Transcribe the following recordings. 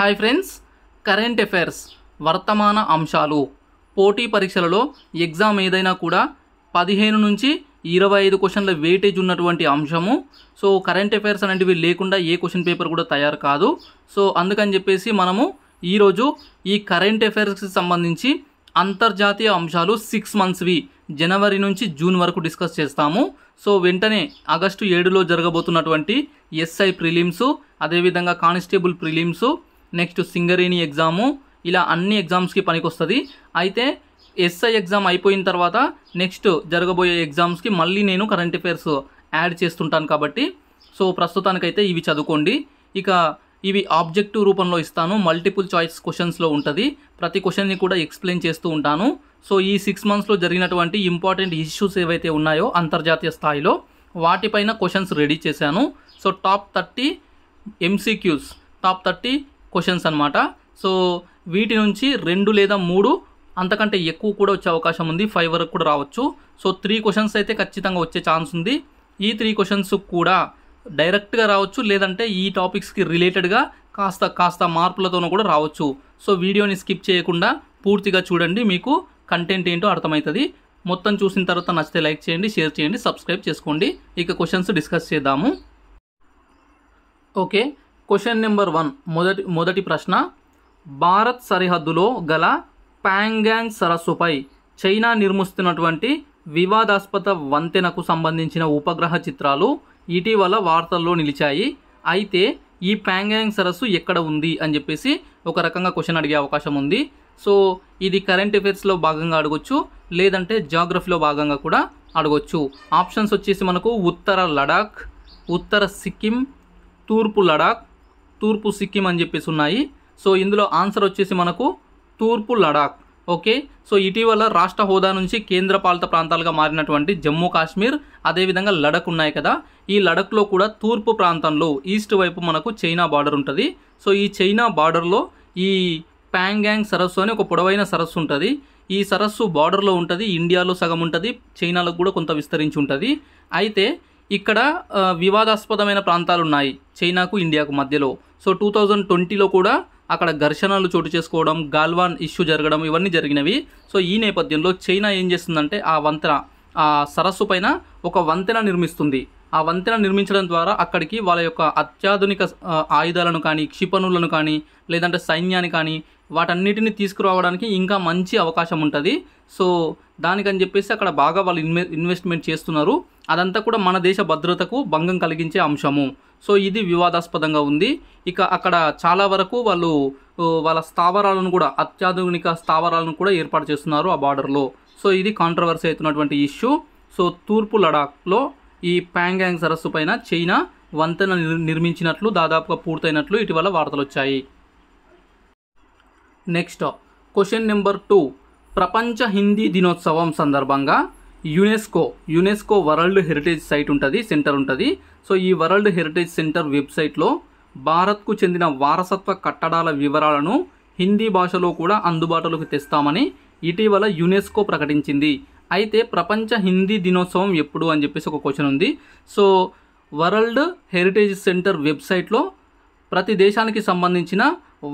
hi friends current affairs వర్తమాన అంశాలు పోటీ పరీక్షలలో ఎగ్జామ్ ఏదైనా కూడా పదిహేను నుంచి ఇరవై ఐదు క్వశ్చన్ల వెయిటేజ్ ఉన్నటువంటి అంశము సో కరెంట్ అఫైర్స్ అనేటివి లేకుండా ఏ క్వశ్చన్ పేపర్ కూడా తయారు కాదు సో అందుకని చెప్పేసి మనము ఈరోజు ఈ కరెంట్ అఫైర్స్కి సంబంధించి అంతర్జాతీయ అంశాలు సిక్స్ మంత్స్వి జనవరి నుంచి జూన్ వరకు డిస్కస్ చేస్తాము సో వెంటనే ఆగస్టు ఏడులో జరగబోతున్నటువంటి ఎస్ఐ ప్రిలిమ్స్ అదేవిధంగా constable prelims next Singareni exam ఇలా అన్ని ఎగ్జామ్స్కి పనికొస్తుంది అయితే ఎస్ఐ ఎగ్జామ్ అయిపోయిన తర్వాత నెక్స్ట్ జరగబోయే ఎగ్జామ్స్కి మళ్ళీ నేను కరెంట్ అఫైర్స్ యాడ్ చేస్తుంటాను కాబట్టి సో ప్రస్తుతానికైతే ఇవి చదువుకోండి ఇక ఇవి ఆబ్జెక్టివ్ రూపంలో ఇస్తాను మల్టిపుల్ చాయిస్ క్వశ్చన్స్లో ఉంటుంది ప్రతి క్వశ్చన్ని కూడా ఎక్స్ప్లెయిన్ చేస్తూ ఉంటాను సో ఈ సిక్స్ మంత్స్లో జరిగినటువంటి ఇంపార్టెంట్ ఇష్యూస్ ఏవైతే ఉన్నాయో అంతర్జాతీయ స్థాయిలో వాటిపైన క్వశ్చన్స్ రెడీ చేశాను so top thirty MCQs top thirty questions అనమాట సో వీటి నుంచి రెండు లేదా మూడు అంతకంటే ఎక్కువ కూడా వచ్చే అవకాశం ఉంది ఫైవ్ వరకు కూడా రావచ్చు సో త్రీ క్వశ్చన్స్ అయితే ఖచ్చితంగా వచ్చే ఛాన్స్ ఉంది ఈ త్రీ క్వశ్చన్స్ కూడా డైరెక్ట్గా రావచ్చు లేదంటే ఈ టాపిక్స్కి రిలేటెడ్గా కాస్త కాస్త మార్పులతోనూ కూడా రావచ్చు సో వీడియోని స్కిప్ చేయకుండా పూర్తిగా చూడండి మీకు కంటెంట్ ఏంటో అర్థమవుతుంది మొత్తం చూసిన తర్వాత నచ్చితే లైక్ చేయండి షేర్ చేయండి సబ్స్క్రైబ్ చేసుకోండి ఇక క్వశ్చన్స్ డిస్కస్ చేద్దాము ఓకే క్వశ్చన్ నెంబర్ వన్ మొదటి మొదటి ప్రశ్న భారత్ సరిహద్దులో గల ప్యాంగాంగ్ సరస్సుపై చైనా నిర్మిస్తున్నటువంటి వివాదాస్పద వంతెనకు సంబంధించిన ఉపగ్రహ చిత్రాలు ఇటీవల వార్తల్లో నిలిచాయి అయితే ఈ ప్యాంగాంగ్ సరస్సు ఎక్కడ ఉంది అని చెప్పేసి ఒక రకంగా క్వశ్చన్ అడిగే అవకాశం ఉంది సో ఇది కరెంట్ అఫైర్స్లో భాగంగా అడగొచ్చు లేదంటే జాగ్రఫీలో భాగంగా కూడా అడగొచ్చు ఆప్షన్స్ వచ్చేసి మనకు ఉత్తర లడాక్ ఉత్తర సిక్కిం తూర్పు లడాక్ తూర్పు సిక్కిం అని చెప్పేసి ఉన్నాయి సో ఇందులో ఆన్సర్ వచ్చేసి మనకు తూర్పు లడాక్ ఓకే సో ఇటీవల రాష్ట్ర హోదా నుంచి కేంద్రపాలిత ప్రాంతాలుగా మారినటువంటి జమ్మూ కాశ్మీర్ అదేవిధంగా లడక్ ఉన్నాయి కదా ఈ లడక్లో కూడా తూర్పు ప్రాంతంలో ఈస్ట్ వైపు మనకు చైనా బార్డర్ ఉంటుంది సో ఈ చైనా బార్డర్లో ఈ ప్యాంగ్యాంగ్ సరస్సు అని ఒక పొడవైన సరస్సు ఉంటుంది ఈ సరస్సు బార్డర్లో ఉంటుంది ఇండియాలో సగం ఉంటుంది చైనాలో కూడా కొంత విస్తరించి ఉంటుంది అయితే ఇక్కడ వివాదాస్పదమైన ప్రాంతాలు ఉన్నాయి చైనాకు ఇండియాకు మధ్యలో సో టూ థౌజండ్ ట్వంటీలో కూడా అక్కడ ఘర్షణలు చోటు చేసుకోవడం గాల్వాన్ ఇష్యూ జరగడం ఇవన్నీ జరిగినవి సో ఈ నేపథ్యంలో చైనా ఏం చేస్తుందంటే ఆ వంతెన ఆ సరస్సు పైన ఒక వంతెన నిర్మిస్తుంది ఆ వంతెన నిర్మించడం ద్వారా అక్కడికి వాళ్ళ యొక్క అత్యాధునిక ఆయుధాలను కానీ క్షిపణులను కానీ లేదంటే సైన్యాన్ని కానీ వాటన్నిటిని తీసుకురావడానికి ఇంకా మంచి అవకాశం ఉంటుంది సో దానికని చెప్పేసి అక్కడ బాగా వాళ్ళు ఇన్వె ఇన్వెస్ట్మెంట్ చేస్తున్నారు అదంతా కూడా మన దేశ భద్రతకు భంగం కలిగించే అంశము సో ఇది వివాదాస్పదంగా ఉంది ఇక అక్కడ చాలా వరకు వాళ్ళు వాళ్ళ స్థావరాలను కూడా అత్యాధునిక స్థావరాలను కూడా ఏర్పాటు చేస్తున్నారు ఆ బార్డర్లో సో ఇది కాంట్రవర్సీ అవుతున్నటువంటి ఇష్యూ సో తూర్పు లడాఖ్లో ఈ ప్యాంగ్యాంగ్ సరస్సు పైన చైనా వంతెన నిర్మించినట్లు దాదాపుగా పూర్తయినట్లు ఇటీవల వార్తలు వచ్చాయి నెక్స్ట్ క్వశ్చన్ నెంబర్ టూ ప్రపంచ హిందీ దినోత్సవం సందర్భంగా UNESCO UNESCO world heritage site ఉంటుంది సెంటర్ ఉంటుంది సో ఈ వరల్డ్ హెరిటేజ్ సెంటర్ వెబ్సైట్లో భారత్కు చెందిన వారసత్వ కట్టడాల వివరాలను హిందీ భాషలో కూడా అందుబాటులోకి తెస్తామని ఇటీవల యునెస్కో ప్రకటించింది అయితే ప్రపంచ హిందీ దినోత్సవం ఎప్పుడు అని చెప్పేసి ఒక క్వశ్చన్ ఉంది సో వరల్డ్ హెరిటేజ్ సెంటర్ వెబ్సైట్లో ప్రతి దేశానికి సంబంధించిన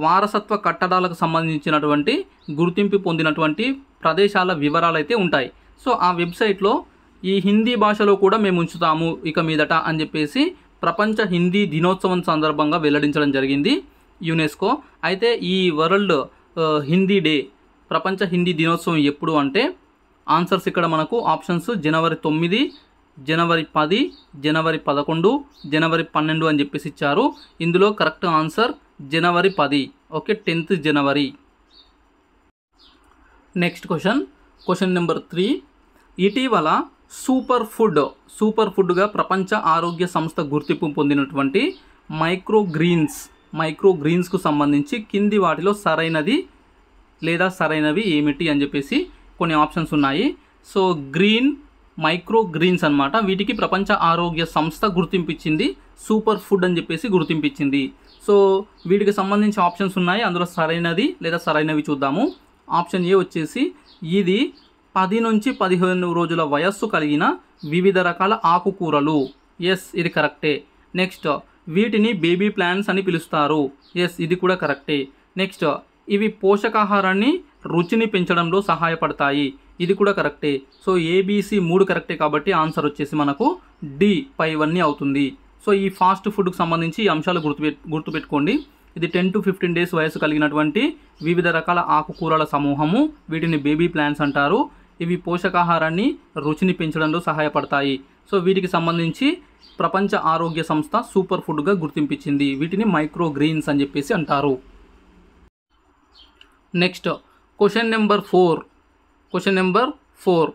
వారసత్వ కట్టడాలకు సంబంధించినటువంటి గుర్తింపు పొందినటువంటి ప్రదేశాల వివరాలు అయితే ఉంటాయి సో ఆ వెబ్సైట్లో ఈ హిందీ భాషలో కూడా మేము ఉంచుతాము ఇక మీదట అని చెప్పేసి ప్రపంచ హిందీ దినోత్సవం సందర్భంగా వెల్లడించడం జరిగింది యునెస్కో అయితే ఈ వరల్డ్ హిందీ డే ప్రపంచ హిందీ దినోత్సవం ఎప్పుడు అంటే ఆన్సర్స్ ఇక్కడ మనకు ఆప్షన్స్ జనవరి తొమ్మిది జనవరి పది జనవరి పదకొండు జనవరి పన్నెండు అని చెప్పేసి ఇచ్చారు ఇందులో కరెక్ట్ ఆన్సర్ జనవరి పది okay tenth January next question question number three ఇటీవల సూపర్ ఫుడ్ సూపర్ ఫుడ్గా ప్రపంచ ఆరోగ్య సంస్థ గుర్తింపు పొందినటువంటి మైక్రోగ్రీన్స్ మైక్రోగ్రీన్స్కు సంబంధించి కింది వాటిలో సరైనది లేదా సరైనవి ఏమిటి అని చెప్పేసి కొన్ని ఆప్షన్స్ ఉన్నాయి సో గ్రీన్ మైక్రోగ్రీన్స్ అనమాట వీటికి ప్రపంచ ఆరోగ్య సంస్థ గుర్తింపు ఇచ్చింది సూపర్ ఫుడ్ అని చెప్పేసి గుర్తింపు ఇచ్చింది సో వీటికి సంబంధించి ఆప్షన్స్ ఉన్నాయి అందులో సరైనది లేదా సరైనవి చూద్దాము ఆప్షన్ ఏ వచ్చేసి ఇది పది నుంచి పదిహేను రోజుల వయస్సు కలిగిన వివిధ రకాల ఆకుకూరలు ఎస్ ఇది కరెక్టే నెక్స్ట్ వీటిని బేబీ ప్లాంట్స్ అని పిలుస్తారు ఎస్ ఇది కూడా కరెక్టే నెక్స్ట్ ఇవి పోషకాహారాన్ని రుచిని పెంచడంలో సహాయపడతాయి ఇది కూడా కరెక్టే సో ఏబీసీ మూడు కరెక్టే కాబట్టి ఆన్సర్ వచ్చేసి మనకు డి పైవన్నీ అవుతుంది సో ఈ ఫాస్ట్ ఫుడ్కు సంబంధించి ఈ అంశాలు గుర్తుపె గుర్తుపెట్టుకోండి ఇది టెన్ టు ఫిఫ్టీన్ డేస్ వయసు కలిగినటువంటి వివిధ రకాల ఆకుకూరల సమూహము వీటిని బేబీ ప్లాంట్స్ అంటారు ఇవి పోషకాహారాన్ని రుచిని పెంచడంలో సహాయపడతాయి సో వీటికి సంబంధించి ప్రపంచ ఆరోగ్య సంస్థ సూపర్ ఫుడ్గా గుర్తింపించింది వీటిని మైక్రో గ్రీన్స్ అని చెప్పేసి అంటారు next question number four question number four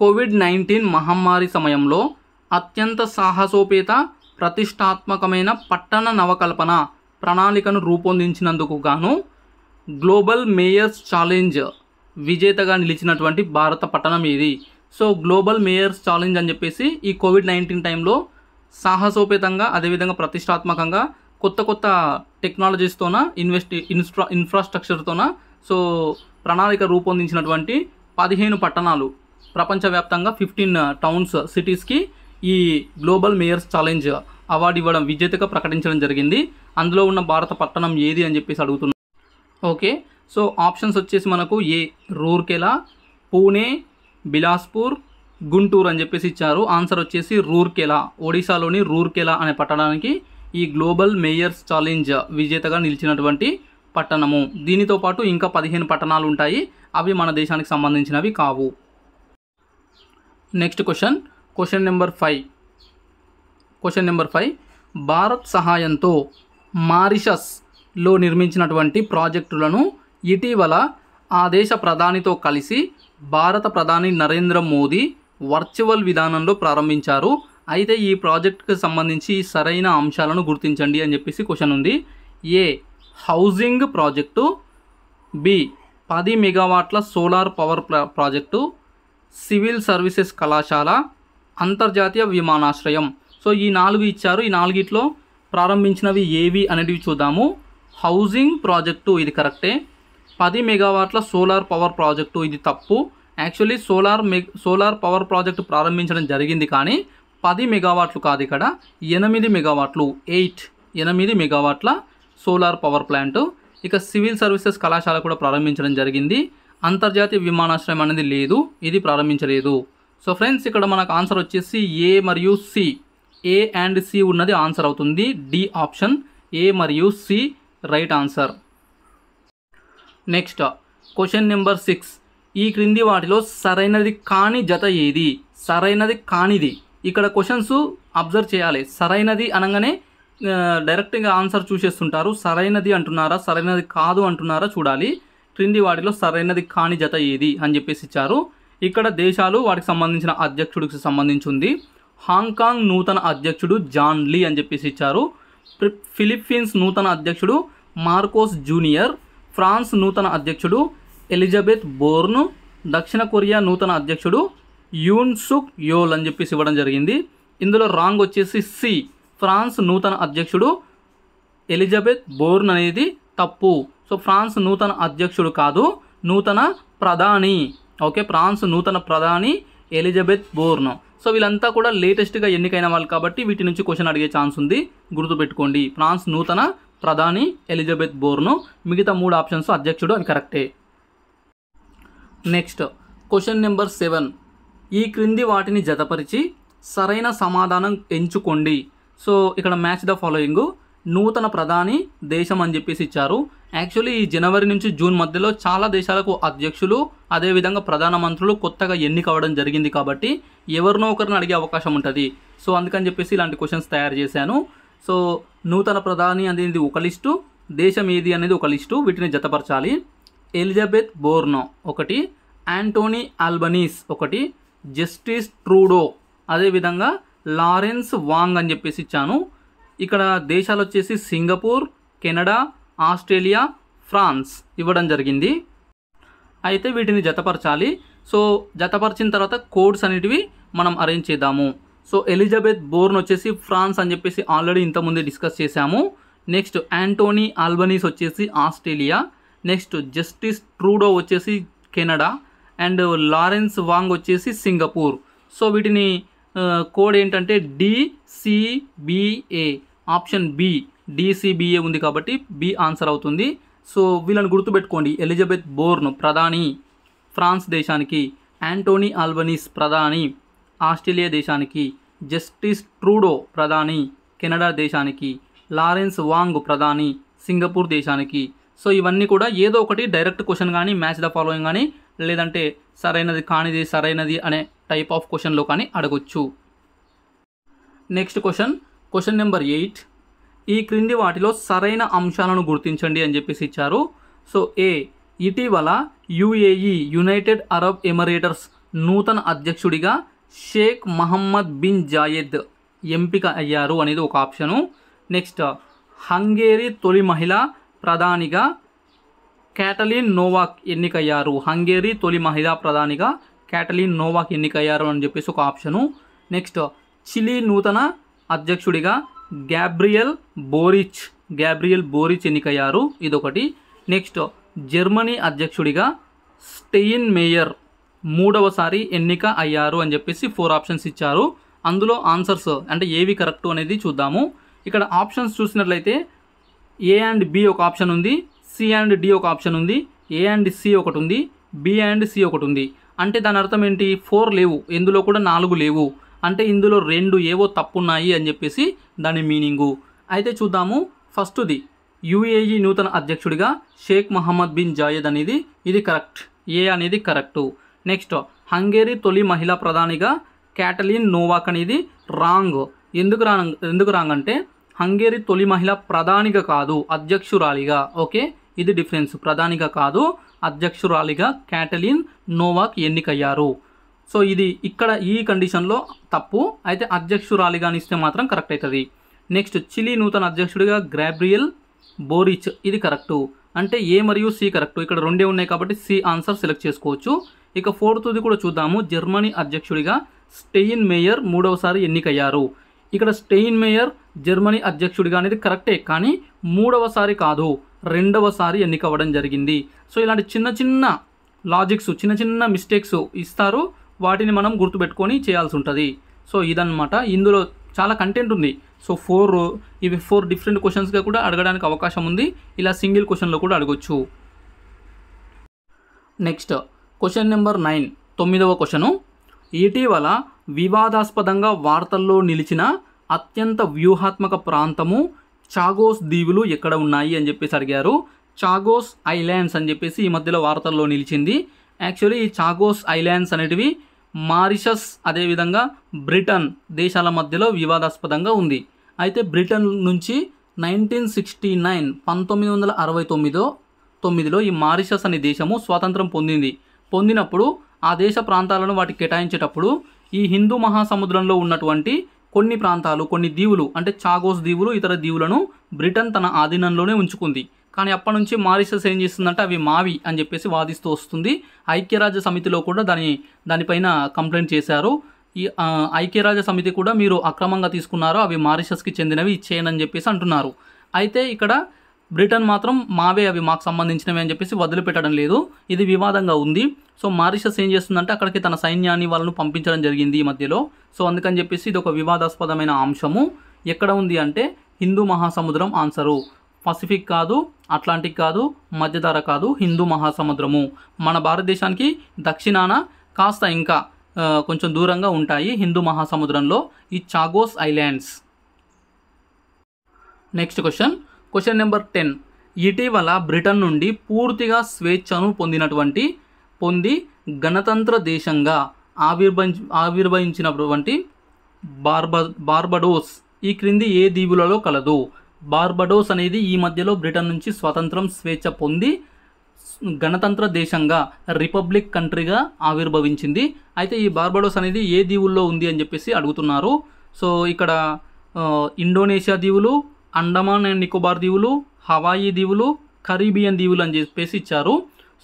COVID nineteen మహమ్మారి సమయంలో అత్యంత సాహసోపేత ప్రతిష్టాత్మకమైన పట్టణ నవకల్పన ప్రణాళికను రూపొందించినందుకు గాను గ్లోబల్ మేయర్స్ ఛాలెంజ్ విజేతగా నిలిచినటువంటి భారత పట్టణం ఇది సో గ్లోబల్ మేయర్స్ ఛాలెంజ్ అని చెప్పేసి ఈ కోవిడ్ నైన్టీన్ టైంలో సాహసోపేతంగా అదేవిధంగా ప్రతిష్టాత్మకంగా కొత్త కొత్త టెక్నాలజీస్తోన ఇన్వెస్ట్ ఇన్స్ట్రా ఇన్ఫ్రాస్ట్రక్చర్తోన సో ప్రణాళిక రూపొందించినటువంటి పదిహేను పట్టణాలు ప్రపంచవ్యాప్తంగా ఫిఫ్టీన్ టౌన్స్ సిటీస్కి ఈ గ్లోబల్ మేయర్స్ ఛాలెంజ్ అవార్డు ఇవ్వడం విజేతగా ప్రకటించడం జరిగింది అందులో ఉన్న భారత పట్టణం ఏది అని చెప్పేసి అడుగుతున్నా ఓకే సో ఆప్షన్స్ వచ్చేసి మనకు ఏ రూర్కెలా పూణే బిలాస్పూర్ గుంటూరు అని చెప్పేసి ఇచ్చారు ఆన్సర్ వచ్చేసి రూర్కెలా ఒడిశాలోని రూర్కెలా అనే పట్టణానికి ఈ గ్లోబల్ మేయర్స్ ఛాలెంజ్ విజేతగా నిలిచినటువంటి పట్టణము దీనితో పాటు ఇంకా పదిహేను పట్టణాలు ఉంటాయి అవి మన దేశానికి సంబంధించినవి కావు next question question number five question number five Bharat సహాయంతో మారిషస్లో నిర్మించినటువంటి ప్రాజెక్టులను ఇటీవల ఆ దేశ ప్రధానితో కలిసి భారత ప్రధాని నరేంద్ర మోదీ వర్చువల్ విధానంలో ప్రారంభించారు అయితే ఈ ప్రాజెక్టుకు సంబంధించి సరైన అంశాలను గుర్తించండి అని చెప్పేసి క్వశ్చన్ ఉంది ఏ హౌజింగ్ ప్రాజెక్టు బి పది మెగావాట్ల సోలార్ పవర్ ప్రా ప్రాజెక్టు సివిల్ సర్వీసెస్ కళాశాల అంతర్జాతీయ విమానాశ్రయం సో ఈ నాలుగు ఇచ్చారు ఈ నాలుగిట్లో ప్రారంభించినవి ఏవి అనేటివి చూద్దాము హౌసింగ్ ప్రాజెక్టు ఇది కరెక్టే పది మెగావాట్ల సోలార్ పవర్ ప్రాజెక్టు ఇది తప్పు యాక్చువల్లీ సోలార్ మె సోలార్ పవర్ ప్రాజెక్టు ప్రారంభించడం జరిగింది కానీ పది మెగావాట్లు కాదు ఇక్కడ ఎనిమిది మెగావాట్లు ఎయిట్ ఎనిమిది మెగావాట్ల సోలార్ పవర్ ప్లాంట్ ఇక సివిల్ సర్వీసెస్ కళాశాల కూడా ప్రారంభించడం జరిగింది అంతర్జాతీయ విమానాశ్రయం అనేది లేదు ఇది ప్రారంభించలేదు సో ఫ్రెండ్స్ ఇక్కడ మనకు ఆన్సర్ వచ్చేసి ఏ మరియు సి ఏ అండ్ సి ఉన్నది ఆన్సర్ అవుతుంది డి ఆప్షన్ ఏ మరియు C right answer next question number six ఈ క్రింది వాటిలో సరైనది కాని జత ఏది సరైనది కానిది ఇక్కడ క్వశ్చన్స్ అబ్జర్వ్ చేయాలి సరైనది అనగానే డైరెక్ట్గా ఆన్సర్ చూసేస్తుంటారు సరైనది అంటున్నారా సరైనది కాదు అంటున్నారా చూడాలి క్రింది వాటిలో సరైనది కాని జత ఏది అని చెప్పేసి ఇచ్చారు ఇక్కడ దేశాలు వాటికి సంబంధించిన అధ్యక్షుడికి సంబంధించి ఉంది హాంకాంగ్ నూతన అధ్యక్షుడు జాన్ లీ అని చెప్పేసి ఇచ్చారు ఫిలిప్పీన్స్ నూతన అధ్యక్షుడు మార్కోస్ జూనియర్ ఫ్రాన్స్ నూతన అధ్యక్షుడు ఎలిజబెత్ బోర్న్ దక్షిణ కొరియా నూతన అధ్యక్షుడు యూన్ సుక్ యోల్ అని చెప్పేసి ఇవ్వడం జరిగింది ఇందులో రాంగ్ వచ్చేసి సి ఫ్రాన్స్ నూతన అధ్యక్షుడు ఎలిజబెత్ బోర్న్ అనేది తప్పు సో ఫ్రాన్స్ నూతన అధ్యక్షుడు కాదు నూతన ప్రధాని ఓకే ఫ్రాన్స్ నూతన ప్రధాని ఎలిజబెత్ బోర్న్ సో వీళ్ళంతా కూడా లేటెస్ట్గా ఎన్నికైన వాళ్ళు కాబట్టి వీటి నుంచి క్వశ్చన్ అడిగే ఛాన్స్ ఉంది గుర్తుపెట్టుకోండి ఫ్రాన్స్ నూతన ప్రధాని ఎలిజబెత్ బోర్ను మిగతా మూడు ఆప్షన్స్ అధ్యక్షుడు అవి కరెక్టే నెక్స్ట్ క్వశ్చన్ నెంబర్ సెవెన్ ఈ క్రింది వాటిని జతపరిచి సరైన సమాధానం ఎంచుకోండి సో ఇక్కడ మ్యాచ్ ద ఫాలోయింగ్ నూతన ప్రధాని దేశం అని చెప్పేసి ఇచ్చారు యాక్చువల్లీ ఈ జనవరి నుంచి జూన్ మధ్యలో చాలా దేశాలకు అధ్యక్షులు అదేవిధంగా ప్రధానమంత్రులు కొత్తగా ఎన్నికవడం జరిగింది కాబట్టి ఎవరినో ఒకరిని అడిగే అవకాశం ఉంటుంది సో అందుకని చెప్పేసి ఇలాంటి క్వశ్చన్స్ తయారు చేశాను సో నూతన ప్రధాని అనేది ఒక లిస్టు దేశం ఏది అనేది ఒక లిస్టు వీటిని జతపరచాలి ఎలిజబెత్ బోర్నో ఒకటి యాంటోనీ ఆల్బనీస్ ఒకటి జస్టిస్ ట్రూడో అదేవిధంగా లారెన్స్ వాంగ్ అని చెప్పేసి ఇచ్చాను ఇక్కడ దేశాలు వచ్చేసి సింగపూర్ కెనడా ఆస్ట్రేలియా ఫ్రాన్స్ ఇవ్వడం జరిగింది అయితే వీటిని జతపరచాలి సో జతపరిచిన తర్వాత కోడ్స్ అనేటివి మనం అరేంజ్ చేద్దాము సో ఎలిజబెత్ బోర్న్ వచ్చేసి ఫ్రాన్స్ అని చెప్పేసి ఆల్రెడీ ఇంతకుముందు డిస్కస్ చేశాము నెక్స్ట్ యాంటోనీ ఆల్బనీస్ వచ్చేసి ఆస్ట్రేలియా నెక్స్ట్ జస్టిస్ ట్రూడో వచ్చేసి కెనడా అండ్ లారెన్స్ వాంగ్ వచ్చేసి సింగపూర్ సో వీటిని కోడ్ ఏంటంటే డిసిబిఏ ఆప్షన్ బి డిసిబిఏ ఉంది కాబట్టి బి ఆన్సర్ అవుతుంది సో వీళ్ళని గుర్తుపెట్టుకోండి ఎలిజబెత్ బోర్న్ ప్రధాని ఫ్రాన్స్ దేశానికి యాంటోనీ ఆల్బనీస్ ప్రధాని ఆస్ట్రేలియా దేశానికి జస్టిస్ ట్రూడో ప్రధాని కెనడా దేశానికి లారెన్స్ వాంగ్ ప్రధాని సింగపూర్ దేశానికి సో ఇవన్నీ కూడా ఏదో ఒకటి డైరెక్ట్ క్వశ్చన్ కానీ మ్యాచ్ ద ఫాలోయింగ్ కానీ లేదంటే సరైనది కానిది సరైనది అనే టైప్ ఆఫ్ క్వశ్చన్లో కానీ అడగొచ్చు next question question number eight ఈ క్రింది వాటిలో సరైన అంశాలను గుర్తించండి అని చెప్పేసి ఇచ్చారు సో ఏ ఇటీవల యుఏఈ యునైటెడ్ అరబ్ ఎమరేటర్స్ నూతన అధ్యక్షుడిగా షేక్ మహమ్మద్ బిన్ జాయెద్ ఎంపిక అయ్యారు అనేది ఒక ఆప్షను నెక్స్ట్ హంగేరీ తొలి మహిళ ప్రధానిగా క్యాటలిన్ నోవాక్ ఎన్నికయ్యారు హంగేరీ తొలి మహిళా ప్రధానిగా క్యాటలిన్ నోవాక్ ఎన్నికయ్యారు అని చెప్పేసి ఒక ఆప్షను నెక్స్ట్ చిలీ నూతన అధ్యక్షుడిగా గ్యాబ్రియల్ బోరిచ్ గ్యాబ్రియల్ బోరిచ్ ఎన్నికయ్యారు ఇదొకటి నెక్స్ట్ జర్మనీ అధ్యక్షుడిగా స్టెయిన్ మేయర్ మూడవసారి ఎన్నిక అయ్యారు అని చెప్పేసి ఫోర్ ఆప్షన్స్ ఇచ్చారు అందులో ఆన్సర్స్ అంటే ఏవి కరెక్ట్ అనేది చూద్దాము ఇక్కడ ఆప్షన్స్ చూసినట్లయితే ఏ అండ్ బి ఒక ఆప్షన్ ఉంది సి అండ్ డి ఒక ఆప్షన్ ఉంది ఏ అండ్ సి ఒకటి ఉంది బి అండ్ సి ఒకటి ఉంది అంటే దాని అర్థం ఏంటి ఫోర్ లేవు ఎందులో కూడా నాలుగు లేవు అంటే ఇందులో రెండు ఏవో తప్పున్నాయి అని చెప్పేసి దాని మీనింగు అయితే చూద్దాము ఫస్ట్ది యుఏఈ నూతన అధ్యక్షుడిగా షేక్ మహమ్మద్ బిన్ జాయద్ అనేది ఇది కరెక్ట్ ఏ అనేది కరెక్టు నెక్స్ట్ హంగేరీ తొలి మహిళా ప్రధానిగా క్యాటలిన్ నోవాక్ అనేది రాంగ్ ఎందుకు రాంగ్ ఎందుకు రాంగ్ అంటే హంగేరీ తొలి మహిళ ప్రధానిగా కాదు అధ్యక్షురాలిగా ఓకే ఇది డిఫరెన్స్ ప్రధానిగా కాదు అధ్యక్షురాలిగా క్యాటలిన్ నోవాక్ ఎన్నికయ్యారు సో ఇది ఇక్కడ ఈ కండిషన్లో తప్పు అయితే అధ్యక్షురాలిగా ఇస్తే మాత్రం కరెక్ట్ అవుతుంది నెక్స్ట్ చిలీ నూతన అధ్యక్షుడిగా గ్రాబ్రియల్ బోరిచ్ ఇది కరెక్టు అంటే ఏ మరియు సి కరెక్ట్ ఇక్కడ రెండే ఉన్నాయి కాబట్టి సి ఆన్సర్ సెలెక్ట్ చేసుకోవచ్చు ఇక ఫోర్త్ది కూడా చూద్దాము జర్మనీ అధ్యక్షుడిగా స్టెయిన్ మేయర్ మూడవసారి ఎన్నికయ్యారు ఇక్కడ స్టెయిన్ మేయర్ జర్మనీ అధ్యక్షుడిగా అనేది కరెక్టే కానీ మూడవసారి కాదు రెండవసారి ఎన్నిక అవ్వడం జరిగింది సో ఇలాంటి చిన్న చిన్న లాజిక్స్ చిన్న చిన్న మిస్టేక్స్ ఇస్తారు వాటిని మనం గుర్తుపెట్టుకొని చేయాల్సి ఉంటుంది సో ఇదనమాట ఇందులో చాలా కంటెంట్ ఉంది సో ఫోర్ ఇవి ఫోర్ డిఫరెంట్ క్వశ్చన్స్గా కూడా అడగడానికి అవకాశం ఉంది ఇలా సింగిల్ క్వశ్చన్లో కూడా అడగొచ్చు నెక్స్ట్ క్వశ్చన్ నెంబర్ నైన్ తొమ్మిదవ క్వశ్చను ఇటీవల వివాదాస్పదంగా వార్తల్లో నిలిచిన అత్యంత వ్యూహాత్మక ప్రాంతము చాగోస్ దీవులు ఎక్కడ ఉన్నాయి అని చెప్పేసి అడిగారు చాగోస్ ఐలాండ్స్ అని చెప్పేసి ఈ మధ్యలో వార్తల్లో నిలిచింది యాక్చువల్లీ ఈ చాగోస్ ఐలాండ్స్ అనేటివి మారిషస్ అదేవిధంగా బ్రిటన్ దేశాల మధ్యలో వివాదాస్పదంగా ఉంది అయితే బ్రిటన్ నుంచి నైన్టీన్ సిక్స్టీ నైన్ పంతొమ్మిది వందల అరవై తొమ్మిదో తొమ్మిదిలో ఈ మారిషస్ అనే దేశము స్వాతంత్రం పొందింది పొందినప్పుడు ఆ దేశ ప్రాంతాలను వాటికి కేటాయించేటప్పుడు ఈ హిందూ మహాసముద్రంలో ఉన్నటువంటి కొన్ని ప్రాంతాలు కొన్ని దీవులు అంటే చాగోస్ దీవులు ఇతర దీవులను బ్రిటన్ తన ఆధీనంలోనే ఉంచుకుంది కానీ అప్పటి నుంచి మారిషస్ ఏం చేస్తుందంటే అవి మావి అని చెప్పేసి వాదిస్తూ వస్తుంది ఐక్యరాజ్య సమితిలో కూడా దాని దానిపైన కంప్లైంట్ చేశారు ఈ ఐక్యరాజ్య సమితి కూడా మీరు అక్రమంగా తీసుకున్నారు అవి మారిషస్కి చెందినవి ఇచ్చేయనని చెప్పేసి అంటున్నారు అయితే ఇక్కడ బ్రిటన్ మాత్రం మావే అవి మాకు సంబంధించినవి అని చెప్పేసి వదిలిపెట్టడం లేదు ఇది వివాదంగా ఉంది సో మారిషస్ ఏం చేస్తుందంటే అక్కడికి తన సైన్యాన్ని వాళ్ళను పంపించడం జరిగింది ఈ మధ్యలో సో అందుకని చెప్పేసి ఇది ఒక వివాదాస్పదమైన అంశము ఎక్కడ ఉంది అంటే హిందూ మహాసముద్రం ఆన్సరు పసిఫిక్ కాదు అట్లాంటిక్ కాదు మధ్యధార కాదు హిందూ మహాసముద్రము మన భారతదేశానికి దక్షిణాన కాస్త ఇంకా కొంచెం దూరంగా ఉంటాయి హిందూ మహాసముద్రంలో ఈ Chagos Islands next question question number ten ఇటీవల బ్రిటన్ నుండి పూర్తిగా స్వేచ్ఛను పొందినటువంటి పొంది గణతంత్ర దేశంగా ఆవిర్భవించి ఆవిర్భవించినటువంటి బార్బ బార్బడోస్ ఈ క్రింది ఏ దీవులలో కలదు బార్బడోస్ అనేది ఈ మధ్యలో బ్రిటన్ నుంచి స్వతంత్రం స్వేచ్ఛ పొంది గణతంత్ర దేశంగా రిపబ్లిక్ కంట్రీగా ఆవిర్భవించింది అయితే ఈ బార్బడోస్ అనేది ఏ దీవుల్లో ఉంది అని చెప్పేసి అడుగుతున్నారు సో ఇక్కడ ఇండోనేషియా దీవులు అండమాన్ అండ్ నికోబార్ దీవులు హవాయి దీవులు కరీబియన్ దీవులు అని చెప్పేసి ఇచ్చారు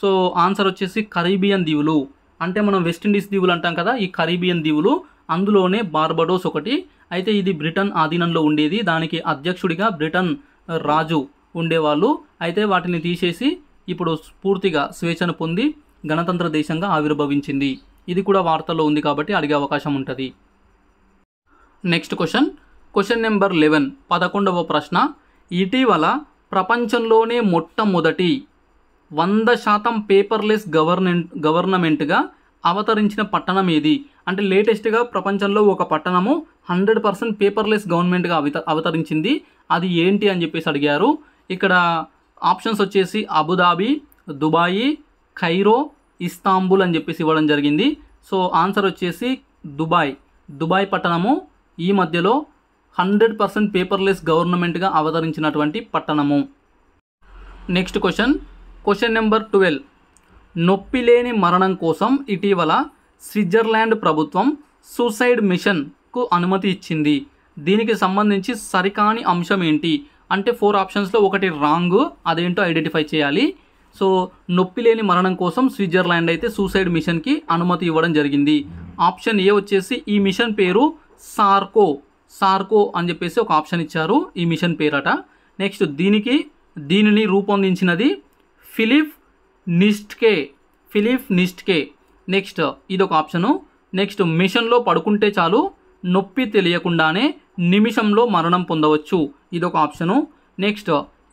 సో ఆన్సర్ వచ్చేసి కరీబియన్ దీవులు అంటే మనం వెస్టిండీస్ దీవులు అంటాం కదా ఈ కరీబియన్ దీవులు అందులోనే బార్బడోస్ ఒకటి అయితే ఇది బ్రిటన్ ఆధీనంలో ఉండేది దానికి అధ్యక్షుడిగా బ్రిటన్ రాజు ఉండేవాళ్ళు అయితే వాటిని తీసేసి ఇప్పుడు పూర్తిగా స్వేచ్ఛను పొంది గణతంత్ర దేశంగా ఆవిర్భవించింది ఇది కూడా వార్తల్లో ఉంది కాబట్టి అడిగే అవకాశం ఉంటుంది next question question number eleven పదకొండవ ప్రశ్న ఇటీవల ప్రపంచంలోనే మొట్టమొదటి వంద శాతం పేపర్లెస్ గవర్నమెంట్ గవర్నమెంట్గా అవతరించిన పట్టణం ఏది అంటే లేటెస్ట్గా ప్రపంచంలో ఒక పట్టణము హండ్రెడ్ పర్సెంట్ పేపర్లెస్ గవర్నమెంట్గా అవత అవతరించింది అది ఏంటి అని చెప్పేసి అడిగారు ఇక్కడ ఆప్షన్స్ వచ్చేసి అబుదాబి దుబాయి ఖైరో ఇస్తాంబుల్ అని చెప్పేసి ఇవ్వడం జరిగింది సో ఆన్సర్ వచ్చేసి దుబాయ్ దుబాయ్ పట్టణము ఈ మధ్యలో హండ్రెడ్ పర్సెంట్ పేపర్లెస్ గవర్నమెంట్గా అవతరించినటువంటి పట్టణము next question question number twelve నొప్పి లేని మరణం కోసం ఇటీవల స్విట్జర్లాండ్ ప్రభుత్వం సూసైడ్ మిషన్కు అనుమతి ఇచ్చింది దీనికి సంబంధించి సరికాని అంశం ఏంటి అంటే ఫోర్ ఆప్షన్స్లో ఒకటి రాంగ్ అదేంటో ఐడెంటిఫై చేయాలి సో నొప్పి లేని మరణం కోసం స్విట్జర్లాండ్ అయితే సూసైడ్ మిషన్కి అనుమతి ఇవ్వడం జరిగింది ఆప్షన్ ఏ వచ్చేసి ఈ మిషన్ పేరు సార్కో సార్కో అని చెప్పేసి ఒక ఆప్షన్ ఇచ్చారు ఈ మిషన్ పేరట నెక్స్ట్ దీనికి దీనిని రూపొందించినది Philip Nitschke Philip Nitschke next ఇదొక ఆప్షను నెక్స్ట్ మిషన్లో పడుకుంటే చాలు నొప్పి తెలియకుండానే నిమిషంలో మరణం పొందవచ్చు ఇదొక ఆప్షను నెక్స్ట్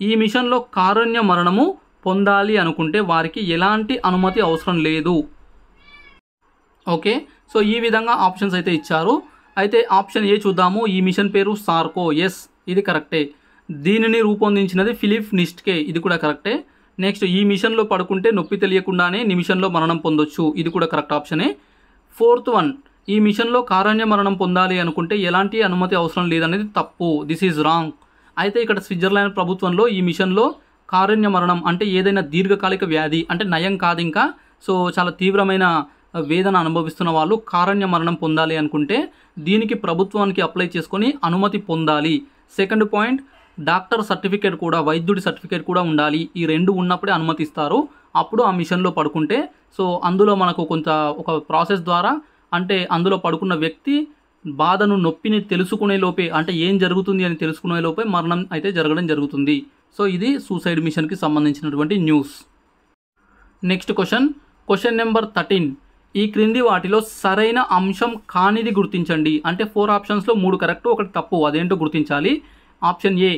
ఈ మిషన్లో కారుణ్య మరణము పొందాలి అనుకుంటే వారికి ఎలాంటి అనుమతి అవసరం లేదు ఓకే సో ఈ విధంగా ఆప్షన్స్ అయితే ఇచ్చారు అయితే ఆప్షన్ ఏ చూద్దాము ఈ మిషన్ పేరు సార్కో ఎస్ ఇది కరెక్టే దీనిని రూపొందించినది ఫిలిప్ నిస్ట్కే ఇది కూడా కరెక్టే నెక్స్ట్ ఈ మిషన్లో పడుకుంటే నొప్పి తెలియకుండానే నిమిషంలో మరణం పొందొచ్చు ఇది కూడా కరెక్ట్ ఆప్షనే ఫోర్త్ వన్ ఈ మిషన్లో కారణ్య మరణం పొందాలి అనుకుంటే ఎలాంటి అనుమతి అవసరం లేదనేది తప్పు దిస్ ఈజ్ రాంగ్ అయితే ఇక్కడ స్విట్జర్లాండ్ ప్రభుత్వంలో ఈ మిషన్లో కారణ్య మరణం అంటే ఏదైనా దీర్ఘకాలిక వ్యాధి అంటే నయం కాదు ఇంకా సో చాలా తీవ్రమైన వేదన అనుభవిస్తున్న వాళ్ళు కారణ్య మరణం పొందాలి అనుకుంటే దీనికి ప్రభుత్వానికి అప్లై చేసుకొని అనుమతి పొందాలి సెకండ్ పాయింట్ డాక్టర్ సర్టిఫికేట్ కూడా వైద్యుడి సర్టిఫికేట్ కూడా ఉండాలి ఈ రెండు ఉన్నప్పుడే అనుమతిస్తారు అప్పుడు ఆ మిషన్లో పడుకుంటే సో అందులో మనకు కొంత ఒక ప్రాసెస్ ద్వారా అంటే అందులో పడుకున్న వ్యక్తి బాధను నొప్పిని తెలుసుకునే లోపే అంటే ఏం జరుగుతుంది అని తెలుసుకునే లోపే మరణం అయితే జరగడం జరుగుతుంది సో ఇది సూసైడ్ మిషన్కి సంబంధించినటువంటి news next question question number thirteen ఈ క్రింది వాటిలో సరైన అంశం కానిది గుర్తించండి అంటే ఫోర్ ఆప్షన్స్లో మూడు కరెక్ట్ ఒకటి తప్పు అదేంటో గుర్తించాలి ఆప్షన్ ఏ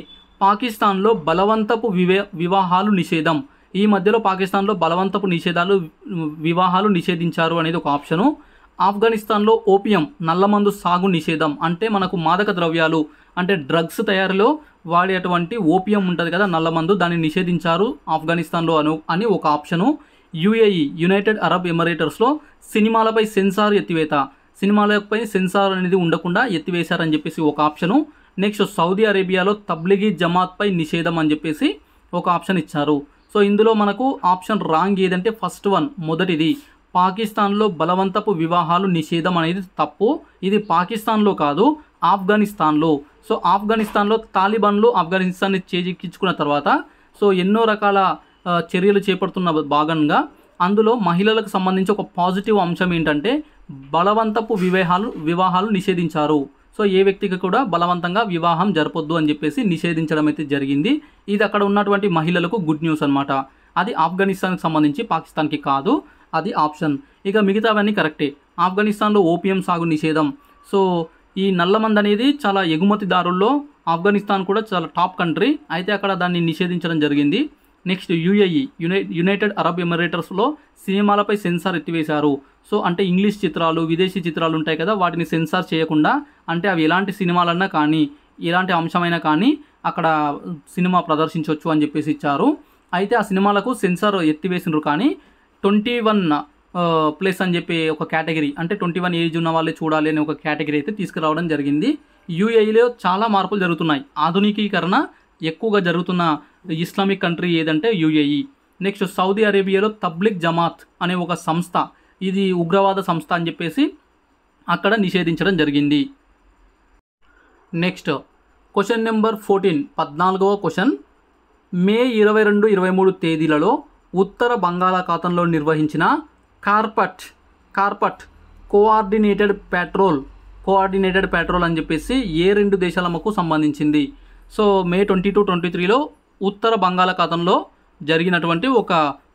పాకిస్తాన్లో బలవంతపు వివే వివాహాలు నిషేధం ఈ మధ్యలో పాకిస్తాన్లో బలవంతపు నిషేధాలు వివాహాలు నిషేధించారు అనేది ఒక ఆప్షను ఆఫ్ఘనిస్తాన్లో ఓపియం నల్లమందు సాగు నిషేధం అంటే మనకు మాదక ద్రవ్యాలు అంటే డ్రగ్స్ తయారీలో వాడేటువంటి ఓపియం ఉంటుంది కదా నల్లమందు దాన్ని నిషేధించారు ఆఫ్ఘనిస్తాన్లో అను అని ఒక ఆప్షను యుఏఈ యునైటెడ్ అరబ్ ఎమరేటర్స్లో సినిమాలపై సెన్సార్ ఎత్తివేత సినిమాలపై సెన్సార్ అనేది ఉండకుండా ఎత్తివేశారని చెప్పేసి ఒక ఆప్షను నెక్స్ట్ సౌదీ అరేబియాలో తబ్లిగీ జమాత్పై నిషేధం అని చెప్పేసి ఒక ఆప్షన్ ఇచ్చారు సో ఇందులో మనకు ఆప్షన్ రాంగ్ ఏదంటే ఫస్ట్ వన్ మొదటిది పాకిస్తాన్లో బలవంతపు వివాహాలు నిషేధం అనేది తప్పు ఇది పాకిస్తాన్లో కాదు ఆఫ్ఘనిస్తాన్లో సో ఆఫ్ఘనిస్తాన్లో తాలిబాన్లు ఆఫ్ఘనిస్తాన్ని చేజిక్కించుకున్న తర్వాత సో ఎన్నో రకాల చర్యలు చేపడుతున్న భాగంగా అందులో మహిళలకు సంబంధించి ఒక పాజిటివ్ అంశం ఏంటంటే బలవంతపు వివాహాలు వివాహాలు నిషేధించారు సో ఏ వ్యక్తికి కూడా బలవంతంగా వివాహం జరపొద్దు అని చెప్పేసి నిషేధించడం అయితే జరిగింది ఇది అక్కడ ఉన్నటువంటి మహిళలకు గుడ్ న్యూస్ అనమాట అది ఆఫ్ఘనిస్తాన్కి సంబంధించి పాకిస్తాన్కి కాదు అది ఆప్షన్ ఇక మిగతావన్నీ కరెక్టే ఆఫ్ఘనిస్తాన్లో ఓపియం సాగు నిషేధం సో ఈ నల్లమంద అనేది చాలా ఎగుమతిదారుల్లో ఆఫ్ఘనిస్తాన్ కూడా చాలా టాప్ కంట్రీ అయితే అక్కడ దాన్ని నిషేధించడం జరిగింది నెక్స్ట్ యూఏఈ యునై యునైటెడ్ అరబ్ ఎమిరేటర్స్లో సినిమాలపై సెన్సార్ ఎత్తివేశారు సో అంటే ఇంగ్లీష్ చిత్రాలు విదేశీ చిత్రాలు ఉంటాయి కదా వాటిని సెన్సార్ చేయకుండా అంటే అవి ఎలాంటి సినిమాలన్నా కానీ ఎలాంటి అంశమైనా కానీ అక్కడ సినిమా ప్రదర్శించవచ్చు అని చెప్పేసి ఇచ్చారు అయితే ఆ సినిమాలకు సెన్సార్ ఎత్తివేసినారు కానీ ట్వంటీ వన్ ప్లస్ అని చెప్పి ఒక కేటగిరీ అంటే ట్వంటీ వన్ ఏజ్ ఉన్న వాళ్ళే చూడాలి అనే ఒక కేటగిరీ అయితే తీసుకురావడం జరిగింది యూఏఈలో చాలా మార్పులు జరుగుతున్నాయి ఆధునికీకరణ ఎక్కువగా జరుగుతున్న ఇస్లామిక్ కంట్రీ ఏదంటే యుఏఈ నెక్స్ట్ సౌదీ అరేబియాలో తబ్లిక్ జమాత్ అనే ఒక సంస్థ ఇది ఉగ్రవాద సంస్థ అని చెప్పేసి అక్కడ నిషేధించడం జరిగింది నెక్స్ట్ క్వశ్చన్ నెంబర్ ఫోర్టీన్ పద్నాలుగవ క్వశ్చన్ మే ఇరవై రెండు ఇరవై మూడు తేదీలలో ఉత్తర బంగాళాఖాతంలో నిర్వహించిన CORPAT CORPAT coordinated patrol coordinated patrol అని చెప్పేసి ఏ రెండు దేశాలకు సంబంధించింది so May twenty two twenty త్రీలో ఉత్తర బంగాళాఖాతంలో జరిగినటువంటి ఒక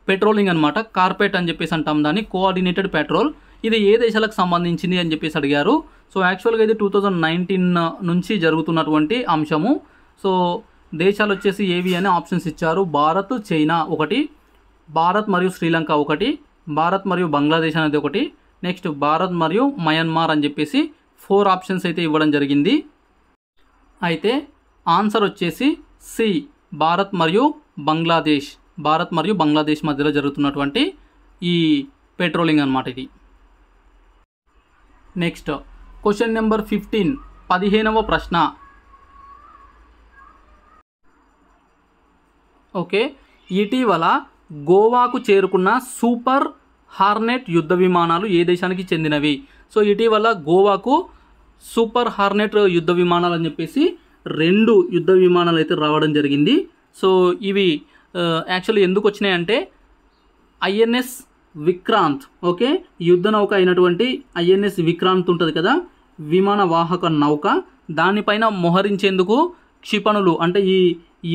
పెట్రోలింగ్ అనమాట కార్పెట్ అని చెప్పేసి అంటాం దాన్ని కోఆర్డినేటెడ్ పెట్రోల్ ఇది ఏ దేశాలకు సంబంధించింది అని చెప్పేసి అడిగారు సో యాక్చువల్గా ఇది టూ థౌజండ్ నైన్టీన్ నుంచి జరుగుతున్నటువంటి అంశము సో దేశాలు వచ్చేసి ఏవి అని ఆప్షన్స్ ఇచ్చారు భారత్ చైనా ఒకటి భారత్ మరియు శ్రీలంక ఒకటి భారత్ మరియు బంగ్లాదేశ్ అనేది ఒకటి నెక్స్ట్ భారత్ మరియు మయన్మార్ అని చెప్పేసి ఫోర్ ఆప్షన్స్ అయితే ఇవ్వడం జరిగింది అయితే ఆన్సర్ వచ్చేసి సి భారత్ మరియు బంగ్లాదేశ్ భారత్ మరియు బంగ్లాదేశ్ మధ్యలో జరుగుతున్నటువంటి ఈ పెట్రోలింగ్ అనమాట ఇది నెక్స్ట్ క్వశ్చన్ నెంబర్ ఫిఫ్టీన్ పదిహేనవ ప్రశ్న ఓకే ఇటీవల గోవాకు చేరుకున్న సూపర్ హార్నెట్ యుద్ధ విమానాలు ఏ దేశానికి చెందినవి సో ఇటీవల గోవాకు సూపర్ హార్నెట్ యుద్ధ విమానాలు అని చెప్పేసి రెండు యుద్ధ విమానాలు అయితే రావడం జరిగింది సో ఇవి యాక్చువల్లీ ఎందుకు వచ్చినాయంటే ఐఎన్ఎస్ విక్రాంత్ ఓకే యుద్ధ నౌక అయినటువంటి ఐఎన్ఎస్ విక్రాంత్ ఉంటుంది కదా విమాన వాహక నౌక దానిపైన మోహరించేందుకు క్షిపణులు అంటే ఈ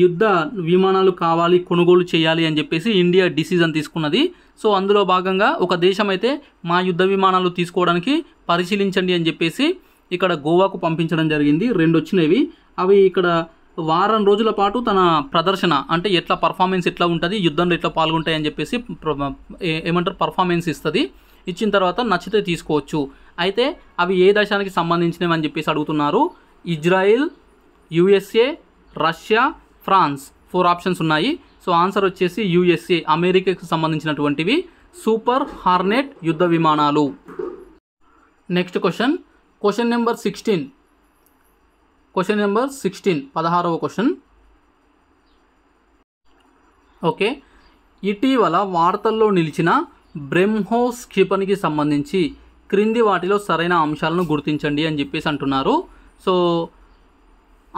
యుద్ధ విమానాలు కావాలి కొనుగోలు చేయాలి అని చెప్పేసి ఇండియా డిసిజన్ తీసుకున్నది సో అందులో భాగంగా ఒక దేశం అయితే మా యుద్ధ విమానాలు తీసుకోవడానికి పరిశీలించండి అని చెప్పేసి ఇక్కడ గోవాకు పంపించడం జరిగింది రెండు వచ్చినవి అవి ఇక్కడ వారం రోజుల పాటు తన ప్రదర్శన అంటే ఎట్లా పర్ఫార్మెన్స్ ఎట్లా ఉంటుంది యుద్ధంలో ఎట్లా పాల్గొంటాయని చెప్పేసి ఏమంటారు పర్ఫార్మెన్స్ ఇస్తుంది ఇచ్చిన తర్వాత నచ్చితే తీసుకోవచ్చు అయితే అవి ఏ దేశానికి సంబంధించినవి అని చెప్పేసి అడుగుతున్నారు Israel USA Russia France four options ఉన్నాయి సో ఆన్సర్ వచ్చేసి యుఎస్ఏ అమెరికాకు సంబంధించినటువంటివి సూపర్ హార్నెట్ యుద్ధ విమానాలు next question question number sixteen question number sixteen పదహారవ క్వశ్చన్ ఓకే ఇటీవల వార్తల్లో నిలిచిన బ్రహ్మోస్ క్షిపణికి సంబంధించి క్రింది వాటిలో సరైన అంశాలను గుర్తించండి అని చెప్పేసి అంటున్నారు సో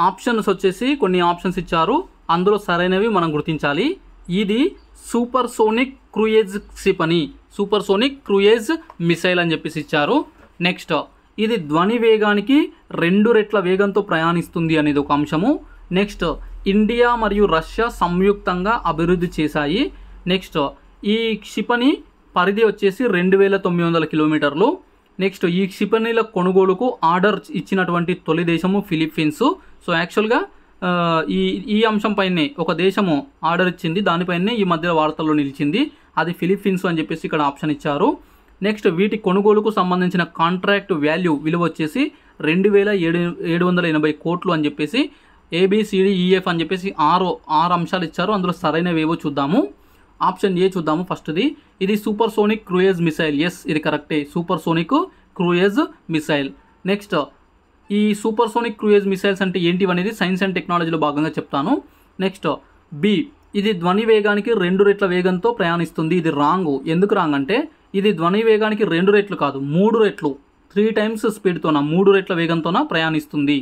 ఆప్షన్స్ వచ్చేసి కొన్ని ఆప్షన్స్ ఇచ్చారు అందులో సరైనవి మనం గుర్తించాలి ఇది సూపర్ సోనిక్ క్రూయేజ్ క్షిపణి సూపర్ సోనిక్ క్రూయేజ్ మిసైల్ అని చెప్పేసి ఇచ్చారు నెక్స్ట్ ఇది ధ్వని వేగానికి రెండు రెట్ల వేగంతో ప్రయాణిస్తుంది అనేది ఒక అంశము నెక్స్ట్ ఇండియా మరియు రష్యా సంయుక్తంగా అభివృద్ధి చేశాయి నెక్స్ట్ ఈ క్షిపణి పరిధి వచ్చేసి రెండు వేల తొమ్మిది వందల కిలోమీటర్లు నెక్స్ట్ ఈ క్షిపణిల కొనుగోలుకు ఆర్డర్ ఇచ్చినటువంటి తొలి దేశము ఫిలిప్పీన్స్ సో యాక్చువల్గా ఈ ఈ అంశంపైనే ఒక దేశము ఆర్డర్ ఇచ్చింది దానిపైనే ఈ మధ్య వార్తల్లో నిలిచింది అది ఫిలిప్పీన్స్ అని చెప్పేసి ఇక్కడ ఆప్షన్ ఇచ్చారు నెక్స్ట్ వీటి కొనుగోలుకు సంబంధించిన కాంట్రాక్ట్ వాల్యూ విలువ వచ్చేసి రెండు వేల ఏడు ఏడు వందల ఎనభై కోట్లు అని చెప్పేసి ఏబిసిడిఈఎఫ్ e అని చెప్పేసి ఆరో ఆరు అంశాలు ఇచ్చారు అందులో సరైనవి ఏవో చూద్దాము ఆప్షన్ ఏ చూద్దాము ఫస్ట్ది ఇది supersonic cruise missile yes ఇది కరెక్టే supersonic cruise missile next ఈ సూపర్ సోనిక్ క్రూయేజ్ మిసైల్స్ అంటే ఏంటివి అనేది సైన్స్ అండ్ టెక్నాలజీలో భాగంగా చెప్తాను నెక్స్ట్ బి ఇది ధ్వని వేగానికి రెండు రెట్ల వేగంతో ప్రయాణిస్తుంది ఇది రాంగ్ ఎందుకు రాంగ్ అంటే ఇది ధ్వని వేగానికి రెండు రెట్లు కాదు మూడు రెట్లు త్రీ టైమ్స్ స్పీడ్తోన మూడు రెట్ల వేగంతోన ప్రయాణిస్తుంది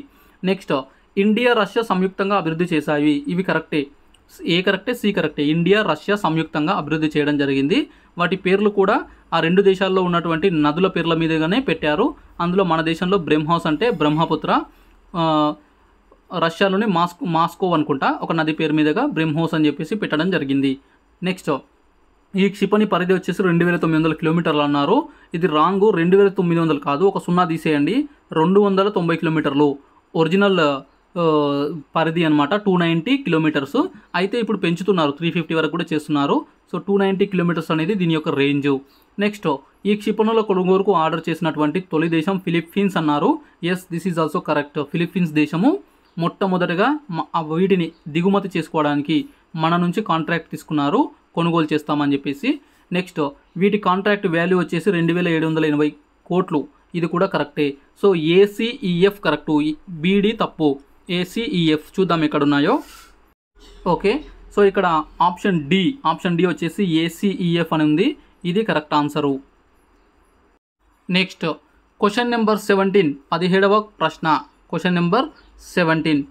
నెక్స్ట్ ఇండియా రష్యా సంయుక్తంగా అభివృద్ధి చేశాయి ఇవి కరెక్టే ఏ కరెక్టే సి కరెక్టే ఇండియా రష్యా సంయుక్తంగా అభివృద్ధి చేయడం జరిగింది వాటి పేర్లు కూడా ఆ రెండు దేశాల్లో ఉన్నటువంటి నదుల పేర్ల మీదగానే పెట్టారు అందులో మన దేశంలో బ్రహ్మహౌస్ అంటే బ్రహ్మపుత్ర రష్యాలోని మాస్కో మాస్కో అనుకుంటా ఒక నది పేరు మీదుగా బ్రహ్మోస్ అని చెప్పేసి పెట్టడం జరిగింది నెక్స్ట్ ఈ క్షిపణి పరిధి వచ్చేసి రెండు వేల తొమ్మిది వందల కిలోమీటర్లు అన్నారు ఇది రాంగు రెండు వేల తొమ్మిది వందలు కాదు ఒక సున్నా తీసేయండి రెండు వందల తొంభై కిలోమీటర్లు ఒరిజినల్ పరిధి అనమాట టూ నైంటీ కిలోమీటర్స్ అయితే ఇప్పుడు పెంచుతున్నారు త్రీ ఫిఫ్టీ వరకు కూడా చేస్తున్నారు సో టూ నైంటీ కిలోమీటర్స్ అనేది దీని యొక్క రేంజ్ నెక్స్ట్ ఈ క్షిపణుల కొనుగోలుకు ఆర్డర్ చేసినటువంటి తొలి దేశం ఫిలిప్పీన్స్ అన్నారు yes this is also correct Philippines దేశము మొట్టమొదటగా వీటిని దిగుమతి చేసుకోవడానికి మన నుంచి కాంట్రాక్ట్ తీసుకున్నారు కొనుగోలు చేస్తామని చెప్పేసి నెక్స్ట్ వీటి కాంట్రాక్ట్ వాల్యూ వచ్చేసి రెండు వేల ఏడు వందల ఎనభై కోట్లు ఇది కూడా కరెక్టే so ACEF e correct BD తప్పు ఏసీఈఎఫ్ e చూద్దాం ఎక్కడ ఉన్నాయో ఓకే సో ఇక్కడ ఆప్షన్ డి ఆప్షన్ డి వచ్చేసి ఏసీఈఎఫ్ e అని ఉంది ఇది correct answer next question number seventeen పదిహేడవ ప్రశ్న క్వశ్చన్ నెంబర్ సెవెంటీన్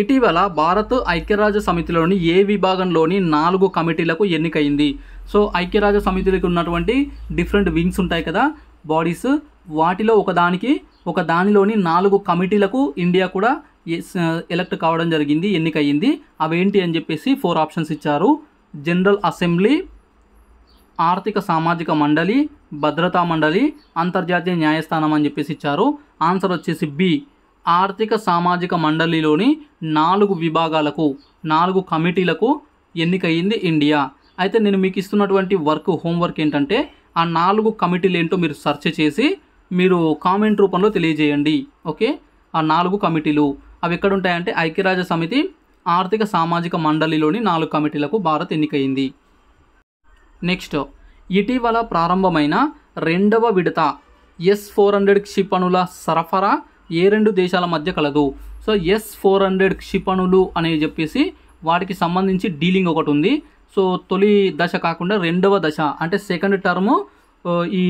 ఇటీవల భారత్ ఐక్యరాజ్య సమితిలోని ఏ విభాగంలోని నాలుగు కమిటీలకు ఎన్నికైంది సో ఐక్యరాజ్య సమితిలకు ఉన్నటువంటి డిఫరెంట్ వింగ్స్ ఉంటాయి కదా బాడీస్ వాటిలో ఒకదానికి ఒక దానిలోని నాలుగు కమిటీలకు ఇండియా కూడా ఎలక్ట్ కావడం జరిగింది ఎన్నికయ్యింది అవేంటి అని చెప్పేసి ఫోర్ ఆప్షన్స్ ఇచ్చారు జనరల్ అసెంబ్లీ ఆర్థిక సామాజిక మండలి భద్రతా మండలి అంతర్జాతీయ న్యాయస్థానం అని చెప్పేసి ఇచ్చారు ఆన్సర్ వచ్చేసి బి ఆర్థిక సామాజిక మండలిలోని నాలుగు విభాగాలకు నాలుగు కమిటీలకు ఎన్నికయింది ఇండియా అయితే నేను మీకు ఇస్తున్నటువంటి వర్క్ హోంవర్క్ ఏంటంటే ఆ నాలుగు కమిటీలు ఏంటో మీరు సెర్చ్ చేసి మీరు కామెంట్ రూపంలో తెలియజేయండి ఓకే ఆ నాలుగు కమిటీలు అవి ఎక్కడ ఉంటాయంటే ఐక్యరాజ్య సమితి ఆర్థిక సామాజిక మండలిలోని నాలుగు కమిటీలకు భారత్ ఎన్నికయింది నెక్స్ట్ ఇటీవల ప్రారంభమైన రెండవ విడత ఎస్ ఫోర్ హండ్రెడ్ క్షిపణుల సరఫరా ఏ రెండు దేశాల మధ్య కలదు సో ఎస్ ఫోర్ హండ్రెడ్ క్షిపణులు అనేవి చెప్పేసి వాటికి సంబంధించి డీలింగ్ ఒకటి ఉంది సో తొలి దశ కాకుండా రెండవ దశ అంటే సెకండ్ టర్ము ఈ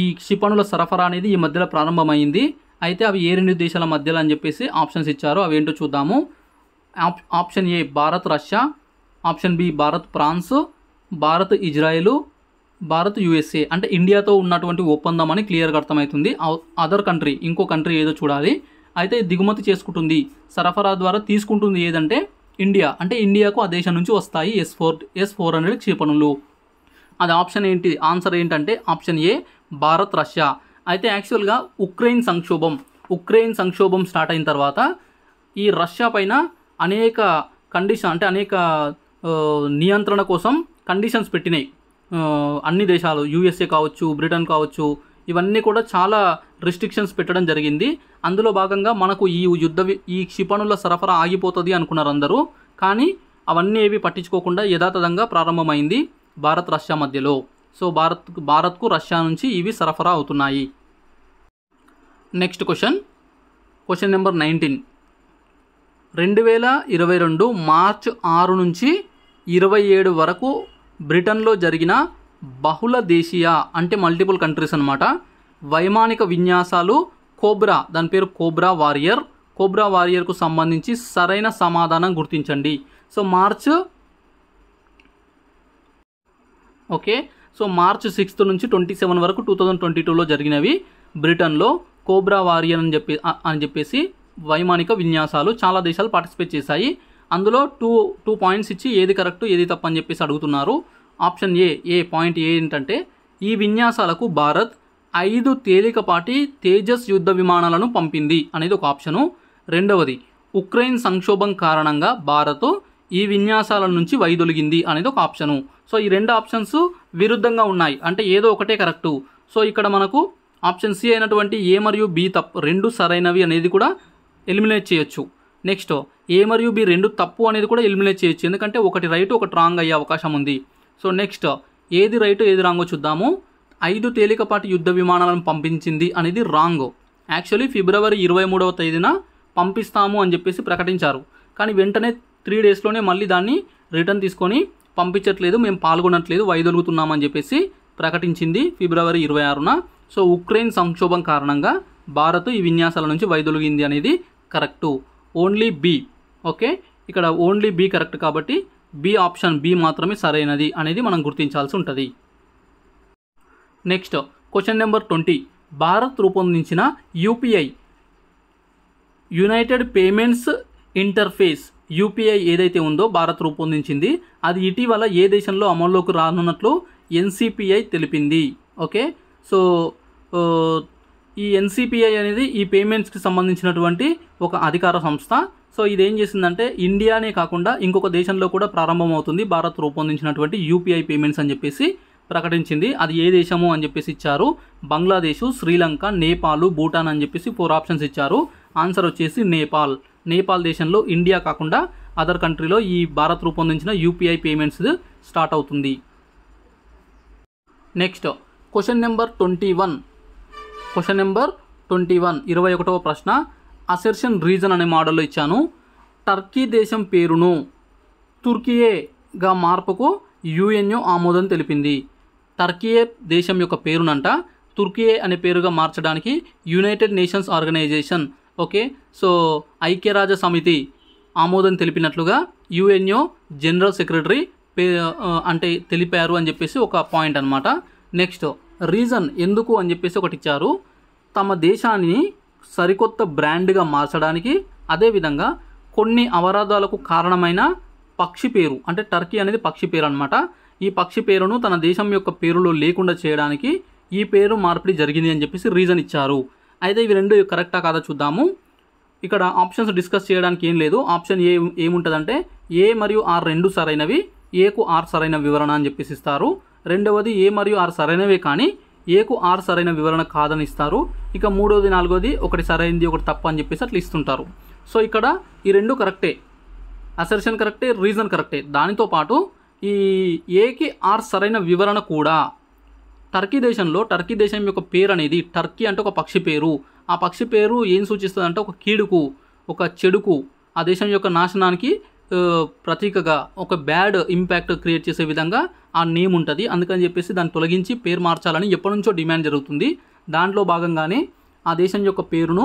ఈ క్షిపణుల సరఫరా అనేది ఈ మధ్యలో ప్రారంభమైంది అయితే అవి ఏ రెండు దేశాల మధ్యలో అని చెప్పేసి ఆప్షన్స్ ఇచ్చారు అవి ఏంటో చూద్దాము option A Bharat Russia option B Bharat France Bharat Israel Bharat USA అంటే ఇండియాతో ఉన్నటువంటి ఒప్పందం అని క్లియర్గా అర్థమవుతుంది అదర్ కంట్రీ ఇంకో కంట్రీ ఏదో చూడాలి అయితే దిగుమతి చేసుకుంటుంది సరఫరా ద్వారా తీసుకుంటుంది ఏదంటే ఇండియా అంటే ఇండియాకు ఆ దేశం నుంచి వస్తాయి S four S four hundred క్షిపణులు అది ఆప్షన్ ఏంటి ఆన్సర్ ఏంటంటే ఆప్షన్ ఏ భారత్ రష్యా అయితే యాక్చువల్గా ఉక్రెయిన్ సంక్షోభం ఉక్రెయిన్ సంక్షోభం స్టార్ట్ అయిన తర్వాత ఈ రష్యా పైన అనేక కండిషన్ అంటే అనేక నియంత్రణ కోసం కండిషన్స్ పెట్టినాయి అన్ని దేశాలు యూఎస్ఏ కావచ్చు బ్రిటన్ కావచ్చు ఇవన్నీ కూడా చాలా రిస్ట్రిక్షన్స్ పెట్టడం జరిగింది అందులో భాగంగా మనకు ఈ యుద్ధ ఈ క్షిపణుల సరఫరా ఆగిపోతుంది అనుకున్నారు అందరూ కానీ అవన్నీ ఏవి పట్టించుకోకుండా యథాతథంగా ప్రారంభమైంది భారత్ రష్యా మధ్యలో సో భారత్ భారత్కు రష్యా నుంచి ఇవి సరఫరా అవుతున్నాయి next question question number nineteen రెండు వేల ఇరవై రెండు మార్చ్ ఆరు నుంచి ఇరవై ఏడు వరకు బ్రిటన్లో జరిగిన బహుళ దేశీయ అంటే మల్టిపుల్ కంట్రీస్ అనమాట వైమానిక విన్యాసాలు కోబ్రా దాని పేరు కోబ్రా వారియర్ కోబ్రా వారియర్కు సంబంధించి సరైన సమాధానం గుర్తించండి so March okay so March sixth నుంచి ట్వంటీ సెవెన్ వరకు టూ థౌజండ్ ట్వంటీ టూలో జరిగినవి బ్రిటన్లో కోబ్రా వారియర్ అని చెప్పి అని చెప్పేసి వైమానిక విన్యాసాలు చాలా దేశాలు పార్టిసిపేట్ చేశాయి అందులో టూ టూ పాయింట్స్ ఇచ్చి ఏది కరెక్ట్ ఏది తప్పు అని చెప్పేసి అడుగుతున్నారు ఆప్షన్ ఏ ఏ పాయింట్ ఏ ఏంటంటే ఈ విన్యాసాలకు భారత్ ఐదు తేలికపాటి తేజస్ యుద్ధ విమానాలను పంపింది అనేది ఒక ఆప్షను రెండవది ఉక్రెయిన్ సంక్షోభం కారణంగా భారత్ ఈ విన్యాసాల నుంచి వైదొలిగింది అనేది ఒక ఆప్షను సో ఈ రెండు ఆప్షన్స్ విరుద్ధంగా ఉన్నాయి అంటే ఏదో ఒకటే కరెక్టు సో ఇక్కడ మనకు ఆప్షన్ సి అయినటువంటి ఏ మరియు బి తప్ రెండు సరైనవి అనేది కూడా ఎలిమినేట్ చేయొచ్చు నెక్స్ట్ ఏ మరియు బి రెండు తప్పు అనేది కూడా ఎలిమినేట్ చేయొచ్చు ఎందుకంటే ఒకటి రైట్ ఒకటి రాంగ్ అయ్యే అవకాశం ఉంది సో నెక్స్ట్ ఏది రైట్ ఏది రాంగో చూద్దాము ఐదు తేలికపాటి యుద్ధ విమానాలను పంపించింది అనేది రాంగ్ యాక్చువల్లీ ఫిబ్రవరి ఇరవై మూడవ తేదీన పంపిస్తాము అని చెప్పేసి ప్రకటించారు కానీ వెంటనే త్రీ డేస్లోనే మళ్ళీ దాన్ని రిటర్న్ తీసుకొని పంపించట్లేదు మేము పాల్గొనట్లేదు వైదొలుగుతున్నామని చెప్పేసి ప్రకటించింది ఫిబ్రవరి ఇరవై ఆరున సో ఉక్రెయిన్ సంక్షోభం కారణంగా భారత్ ఈ విన్యాసాల నుంచి వైదొలిగింది అనేది కరెక్టు ఓన్లీ బి ఓకే ఇక్కడ ఓన్లీ బి కరెక్ట్ కాబట్టి బి ఆప్షన్ బి మాత్రమే సరైనది అనేది మనం గుర్తించాల్సి ఉంటుంది next question number twenty Bharat రూపొందించిన UPI United Payments Interface UPI ఏదైతే ఉందో భారత్ రూపొందించింది అది ఇటీవల ఏ దేశంలో అమల్లోకి రానున్నట్లు ఎన్సిపిఐ తెలిపింది ఓకే సో ఈ ఎన్సిపిఐ అనేది ఈ పేమెంట్స్కి సంబంధించినటువంటి ఒక అధికార సంస్థ సో ఇది ఏం చేసిందంటే ఇండియానే కాకుండా ఇంకొక దేశంలో కూడా ప్రారంభమవుతుంది భారత్ రూపొందించినటువంటి యూపీఐ పేమెంట్స్ అని చెప్పేసి ప్రకటించింది అది ఏ దేశము అని చెప్పేసి ఇచ్చారు బంగ్లాదేశు శ్రీలంక నేపాల్ భూటాన్ అని చెప్పేసి ఫోర్ ఆప్షన్స్ ఇచ్చారు ఆన్సర్ వచ్చేసి నేపాల్ నేపాల్ దేశంలో ఇండియా కాకుండా అదర్ కంట్రీలో ఈ భారత్ రూపొందించిన యూపీఐ పేమెంట్స్ స్టార్ట్ అవుతుంది next question number twenty one question number twenty one ఇరవై ఒకటవ ప్రశ్న అసెర్షన్ రీజన్ అనే మోడల్లో ఇచ్చాను టర్కీ దేశం పేరును తుర్కియేగా మార్పుకు యుఎన్యూ ఆమోదం తెలిపింది టర్కియే దేశం యొక్క పేరునంట తుర్కియే అనే పేరుగా మార్చడానికి United Nations Organization okay so ఐక్యరాజ్య సమితి ఆమోదం తెలిపినట్లుగా యుఎన్యూ జనరల్ సెక్రటరీ పే అంటే తెలిపారు అని చెప్పేసి ఒక పాయింట్ అనమాట నెక్స్ట్ రీజన్ ఎందుకు అని చెప్పేసి ఒకటి ఇచ్చారు తమ దేశాన్ని సరికొత్త బ్రాండ్గా మార్చడానికి అదేవిధంగా కొన్ని అవరాధాలకు కారణమైన పక్షి పేరు అంటే టర్కీ అనేది పక్షి పేరు అనమాట ఈ పక్షి పేరును తన దేశం యొక్క పేరులో లేకుండా చేయడానికి ఈ పేరు మార్పిడి జరిగింది అని చెప్పేసి రీజన్ ఇచ్చారు అయితే ఇవి రెండు కరెక్టా కాదా చూద్దాము ఇక్కడ ఆప్షన్స్ డిస్కస్ చేయడానికి ఏం లేదు ఆప్షన్ ఏ ఏముంటుందంటే ఏ మరియు ఆర్ రెండు సరైనవి ఏకు ఆర్ సరైన వివరణ అని చెప్పేసి ఇస్తారు రెండవది ఏ మరియు ఆర్ సరైనవే కానీ ఏకు ఆర్ సరైన వివరణ కాదని ఇస్తారు ఇక మూడోది నాలుగోది ఒకటి సరైనది ఒకటి తప్ప అని చెప్పేసి అట్లా ఇస్తుంటారు సో ఇక్కడ ఈ రెండు కరెక్టే అసర్షన్ కరెక్టే రీజన్ కరెక్టే దానితో పాటు ఈ ఏకి ఆర్ సరైన వివరణ కూడా టర్కీ దేశంలో టర్కీ దేశం యొక్క పేరు అనేది టర్కీ అంటే ఒక పక్షి పేరు ఆ పక్షి పేరు ఏం సూచిస్తుంది అంటే ఒక కీడుకు ఒక చెడుకు ఆ దేశం యొక్క నాశనానికి ప్రతీకగా ఒక బ్యాడ్ ఇంపాక్ట్ క్రియేట్ చేసే విధంగా ఆ నేమ్ ఉంటుంది అందుకని చెప్పేసి దాన్ని తొలగించి పేరు మార్చాలని ఎప్పటి నుంచో డిమాండ్ జరుగుతుంది దాంట్లో భాగంగానే ఆ దేశం యొక్క పేరును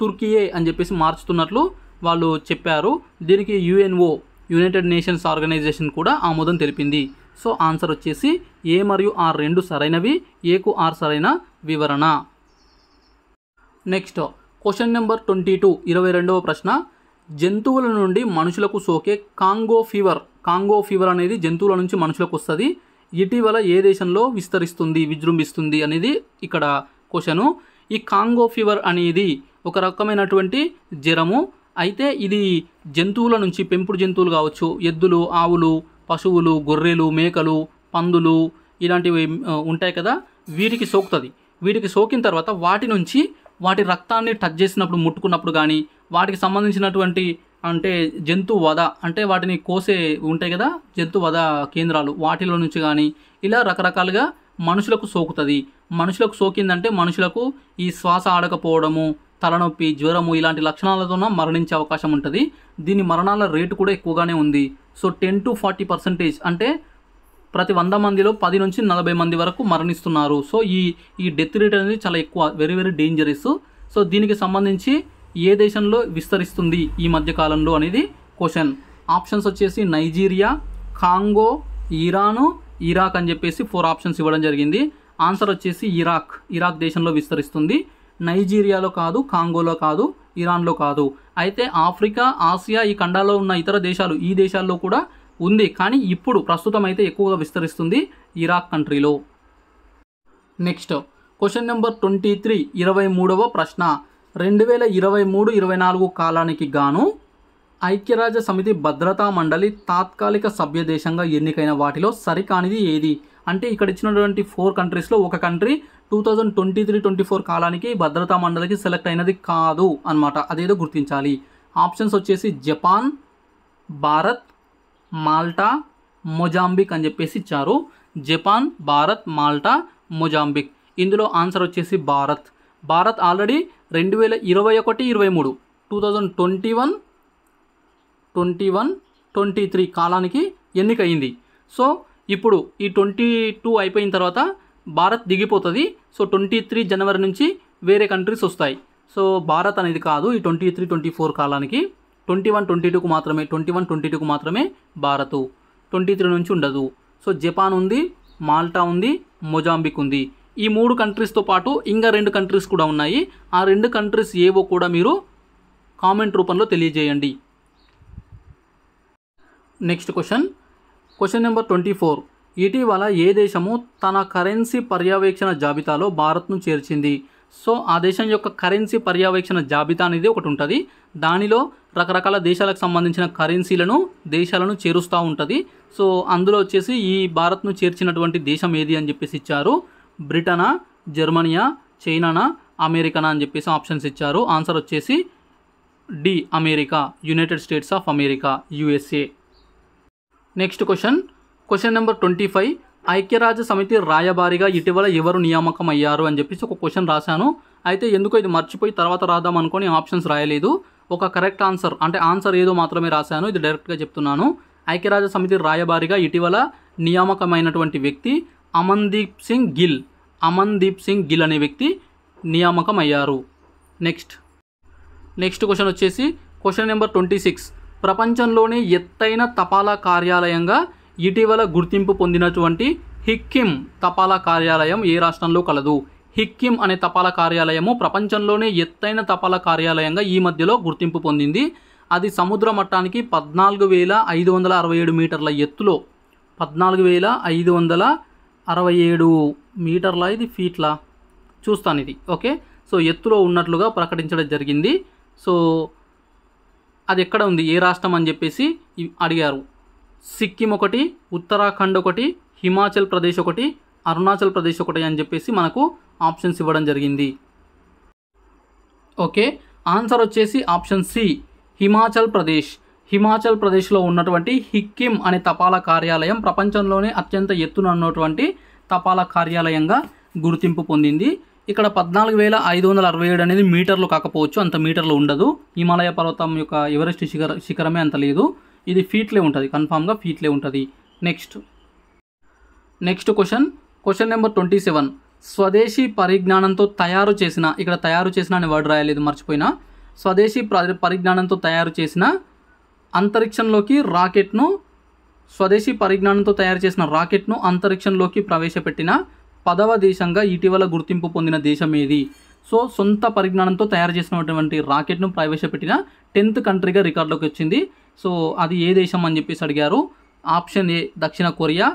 తుర్కియే అని చెప్పేసి మార్చుతున్నట్లు వాళ్ళు చెప్పారు దీనికి యుఎన్ఓ యునైటెడ్ నేషన్స్ ఆర్గనైజేషన్ కూడా ఆమోదం తెలిపింది సో ఆన్సర్ వచ్చేసి ఏ మరియు ఆర్ రెండు సరైనవి ఏకు ఆర్ సరైన వివరణ next question number twenty two ఇరవై రెండవ ప్రశ్న జంతువుల నుండి మనుషులకు సోకే కాంగో ఫీవర్ కాంగో ఫీవర్ అనేది జంతువుల నుంచి మనుషులకు వస్తుంది ఇటీవల ఏ దేశంలో విస్తరిస్తుంది విజృంభిస్తుంది అనేది ఇక్కడ క్వశ్చను ఈ కాంగో ఫీవర్ అనేది ఒక రకమైనటువంటి జ్వరము అయితే ఇది జంతువుల నుంచి పెంపుడు జంతువులు కావచ్చు ఎద్దులు ఆవులు పశువులు గొర్రెలు మేకలు పందులు ఇలాంటివి ఉంటాయి కదా వీటికి సోకుతుంది వీటికి సోకిన తర్వాత వాటి నుంచి వాటి రక్తాన్ని టచ్ చేసినప్పుడు ముట్టుకున్నప్పుడు కానీ వాటికి సంబంధించినటువంటి అంటే జంతు వధ అంటే వాటిని కోసే ఉంటాయి కదా జంతు వధ కేంద్రాలు వాటిలో నుంచి కానీ ఇలా రకరకాలుగా మనుషులకు సోకుతుంది మనుషులకు సోకిందంటే మనుషులకు ఈ శ్వాస ఆడకపోవడము తలనొప్పి జ్వరము ఇలాంటి లక్షణాలతోన మరణించే అవకాశం ఉంటుంది దీని మరణాల రేటు కూడా ఎక్కువగానే ఉంది so ten to forty percentage అంటే ప్రతి వంద మందిలో పది నుంచి నలభై మంది వరకు మరణిస్తున్నారు సో ఈ ఈ డెత్ రేట్ అనేది చాలా ఎక్కువ వెరీ వెరీ డేంజరస్ సో దీనికి సంబంధించి ఏ దేశంలో విస్తరిస్తుంది ఈ మధ్య కాలంలో అనేది క్వశ్చన్ ఆప్షన్స్ వచ్చేసి నైజీరియా కాంగో ఇరాను ఇరాక్ అని చెప్పేసి ఫోర్ ఆప్షన్స్ ఇవ్వడం జరిగింది ఆన్సర్ వచ్చేసి ఇరాక్ ఇరాక్ దేశంలో విస్తరిస్తుంది నైజీరియాలో కాదు కాంగోలో కాదు ఇరాన్లో కాదు అయితే ఆఫ్రికా ఆసియా ఈ ఖండాల్లో ఉన్న ఇతర దేశాలు ఈ దేశాల్లో కూడా ఉంది కానీ ఇప్పుడు ప్రస్తుతం అయితే ఎక్కువగా విస్తరిస్తుంది ఇరాక్ కంట్రీలో next question number twenty three ఇరవై మూడవ ప్రశ్న రెండు వేల ఇరవై మూడు ఇరవై నాలుగు కాలానికి గాను ఐక్యరాజ్య సమితి భద్రతా మండలి తాత్కాలిక సభ్య దేశంగా ఎన్నికైన వాటిలో సరికానిది ఏది అంటే ఇక్కడ ఇచ్చినటువంటి ఫోర్ కంట్రీస్లో ఒక country two thousand twenty three twenty four కాలానికి భద్రతా మండలికి సెలెక్ట్ అయినది కాదు అనమాట అదేదో గుర్తించాలి ఆప్షన్స్ వచ్చేసి జపాన్ భారత్ మాల్టా మొజాంబిక్ అని చెప్పేసి ఇచ్చారు జపాన్ భారత్ మాల్టా మొజాంబిక్ ఇందులో ఆన్సర్ వచ్చేసి భారత్ భారత్ ఆల్రెడీ రెండు వేల ఇరవై ఒకటి ఇరవై మూడు two thousand twenty one twenty one twenty three కాలానికి ఎన్నికయింది సో ఇప్పుడు ఈ ట్వంటీ టూ అయిపోయిన తర్వాత భారత్ దిగిపోతుంది సో ట్వంటీ త్రీ జనవరి నుంచి వేరే కంట్రీస్ వస్తాయి సో భారత్ అనేది కాదు ఈ ట్వంటీ త్రీ ట్వంటీ ఫోర్ కాలానికి ట్వంటీ వన్ ట్వంటీ టూకు మాత్రమే ట్వంటీ వన్ ట్వంటీ టూకు మాత్రమే భారత్ ట్వంటీ త్రీ నుంచి ఉండదు సో జపాన్ ఉంది మాల్టా ఉంది మొజాంబిక్ ఉంది ఈ మూడు కంట్రీస్తో పాటు ఇంకా రెండు కంట్రీస్ కూడా ఉన్నాయి ఆ రెండు కంట్రీస్ ఏవో కూడా మీరు కామెంట్ రూపంలో తెలియజేయండి next question question number twenty four ఇటీవల ఏ దేశము తన కరెన్సీ పర్యవేక్షణ జాబితాలో భారత్ను చేర్చింది సో ఆ దేశం యొక్క కరెన్సీ పర్యవేక్షణ జాబితా అనేది ఒకటి ఉంటుంది దానిలో రకరకాల దేశాలకు సంబంధించిన కరెన్సీలను దేశాలను చేరుస్తూ ఉంటుంది సో అందులో వచ్చేసి ఈ భారత్ను చేర్చినటువంటి దేశం ఏది అని చెప్పేసి ఇచ్చారు బ్రిటనా జర్మనీయా చైనానా అమెరికానా అని చెప్పేసి ఆప్షన్స్ ఇచ్చారు ఆన్సర్ వచ్చేసి D America United States of America USA next question question number twenty five ఐక్యరాజ్య సమితి రాయబారిగా ఇటీవల ఎవరు నియామకం అయ్యారు అని చెప్పేసి ఒక క్వశ్చన్ రాశాను అయితే ఎందుకో ఇది మర్చిపోయి తర్వాత రాద్దాం అనుకుని ఆప్షన్స్ రాయలేదు ఒక కరెక్ట్ ఆన్సర్ అంటే ఆన్సర్ ఏదో మాత్రమే రాశాను ఇది డైరెక్ట్గా చెప్తున్నాను ఐక్యరాజ్య సమితి రాయబారిగా ఇటీవల నియామకమైనటువంటి వ్యక్తి అమన్దీప్ సింగ్ గిల్ అమన్దీప్ సింగ్ గిల్ అనే వ్యక్తి నియామకం అయ్యారు నెక్స్ట్ నెక్స్ట్ క్వశ్చన్ వచ్చేసి క్వశ్చన్ నెంబర్ ట్వంటీ సిక్స్ ప్రపంచంలోనే ఎత్తైన తపాలా కార్యాలయంగా ఇటీవల గుర్తింపు పొందినటువంటి హిక్కిం తపాలా కార్యాలయం ఏ రాష్ట్రంలో కలదు హిక్కిం అనే తపాలా కార్యాలయము ప్రపంచంలోనే ఎత్తైన తపాలా కార్యాలయంగా ఈ మధ్యలో గుర్తింపు పొందింది అది సముద్ర మట్టానికి పద్నాలుగు వేల ఐదు వందల అరవై ఏడు మీటర్ల ఎత్తులో పద్నాలుగు వేల ఐదు వందల అరవై ఏడు మీటర్ల ఇది ఫీట్లా చూస్తాను ఇది ఓకే సో ఎత్తులో ఉన్నట్లుగా ప్రకటించడం జరిగింది సో అది ఎక్కడ ఉంది ఏ రాష్ట్రం అని చెప్పేసి అడిగారు సిక్కిం ఒకటి ఉత్తరాఖండ్ ఒకటి హిమాచల్ ప్రదేశ్ ఒకటి అరుణాచల్ ప్రదేశ్ ఒకటి అని చెప్పేసి మనకు ఆప్షన్స్ ఇవ్వడం జరిగింది ఓకే ఆన్సర్ వచ్చేసి ఆప్షన్ సి హిమాచల్ ప్రదేశ్ హిమాచల్ ప్రదేశ్లో ఉన్నటువంటి హిక్కిం అనే తపాలా కార్యాలయం ప్రపంచంలోనే అత్యంత ఎత్తున ఉన్నటువంటి తపాలా కార్యాలయంగా గుర్తింపు పొందింది ఇక్కడ పద్నాలుగు వేల ఐదు వందల అరవై ఏడు అనేది మీటర్లు కాకపోవచ్చు అంత మీటర్లు ఉండదు హిమాలయ పర్వతం యొక్క ఎవరెస్ట్ శిఖర శిఖరమే అంత లేదు ఇది ఫీట్లే ఉంటుంది కన్ఫామ్గా ఫీట్లే ఉంటుంది next next question question number twenty seven స్వదేశీ పరిజ్ఞానంతో తయారు చేసిన ఇక్కడ తయారు చేసిన అనే వర్డ్ రాయలేదు మర్చిపోయినా స్వదేశీ పరిజ్ఞానంతో తయారు చేసిన అంతరిక్షంలోకి రాకెట్ను స్వదేశీ పరిజ్ఞానంతో తయారు చేసిన రాకెట్ను అంతరిక్షంలోకి ప్రవేశపెట్టిన పదవ దేశంగా ఇటీవల గుర్తింపు పొందిన దేశం ఏది సో సొంత పరిజ్ఞానంతో తయారు చేసినటువంటి రాకెట్ను ప్రవేశపెట్టిన టెన్త్ కంట్రీగా రికార్డులోకి వచ్చింది సో అది ఏ దేశం అని చెప్పేసి అడిగారు ఆప్షన్ ఏ దక్షిణ కొరియా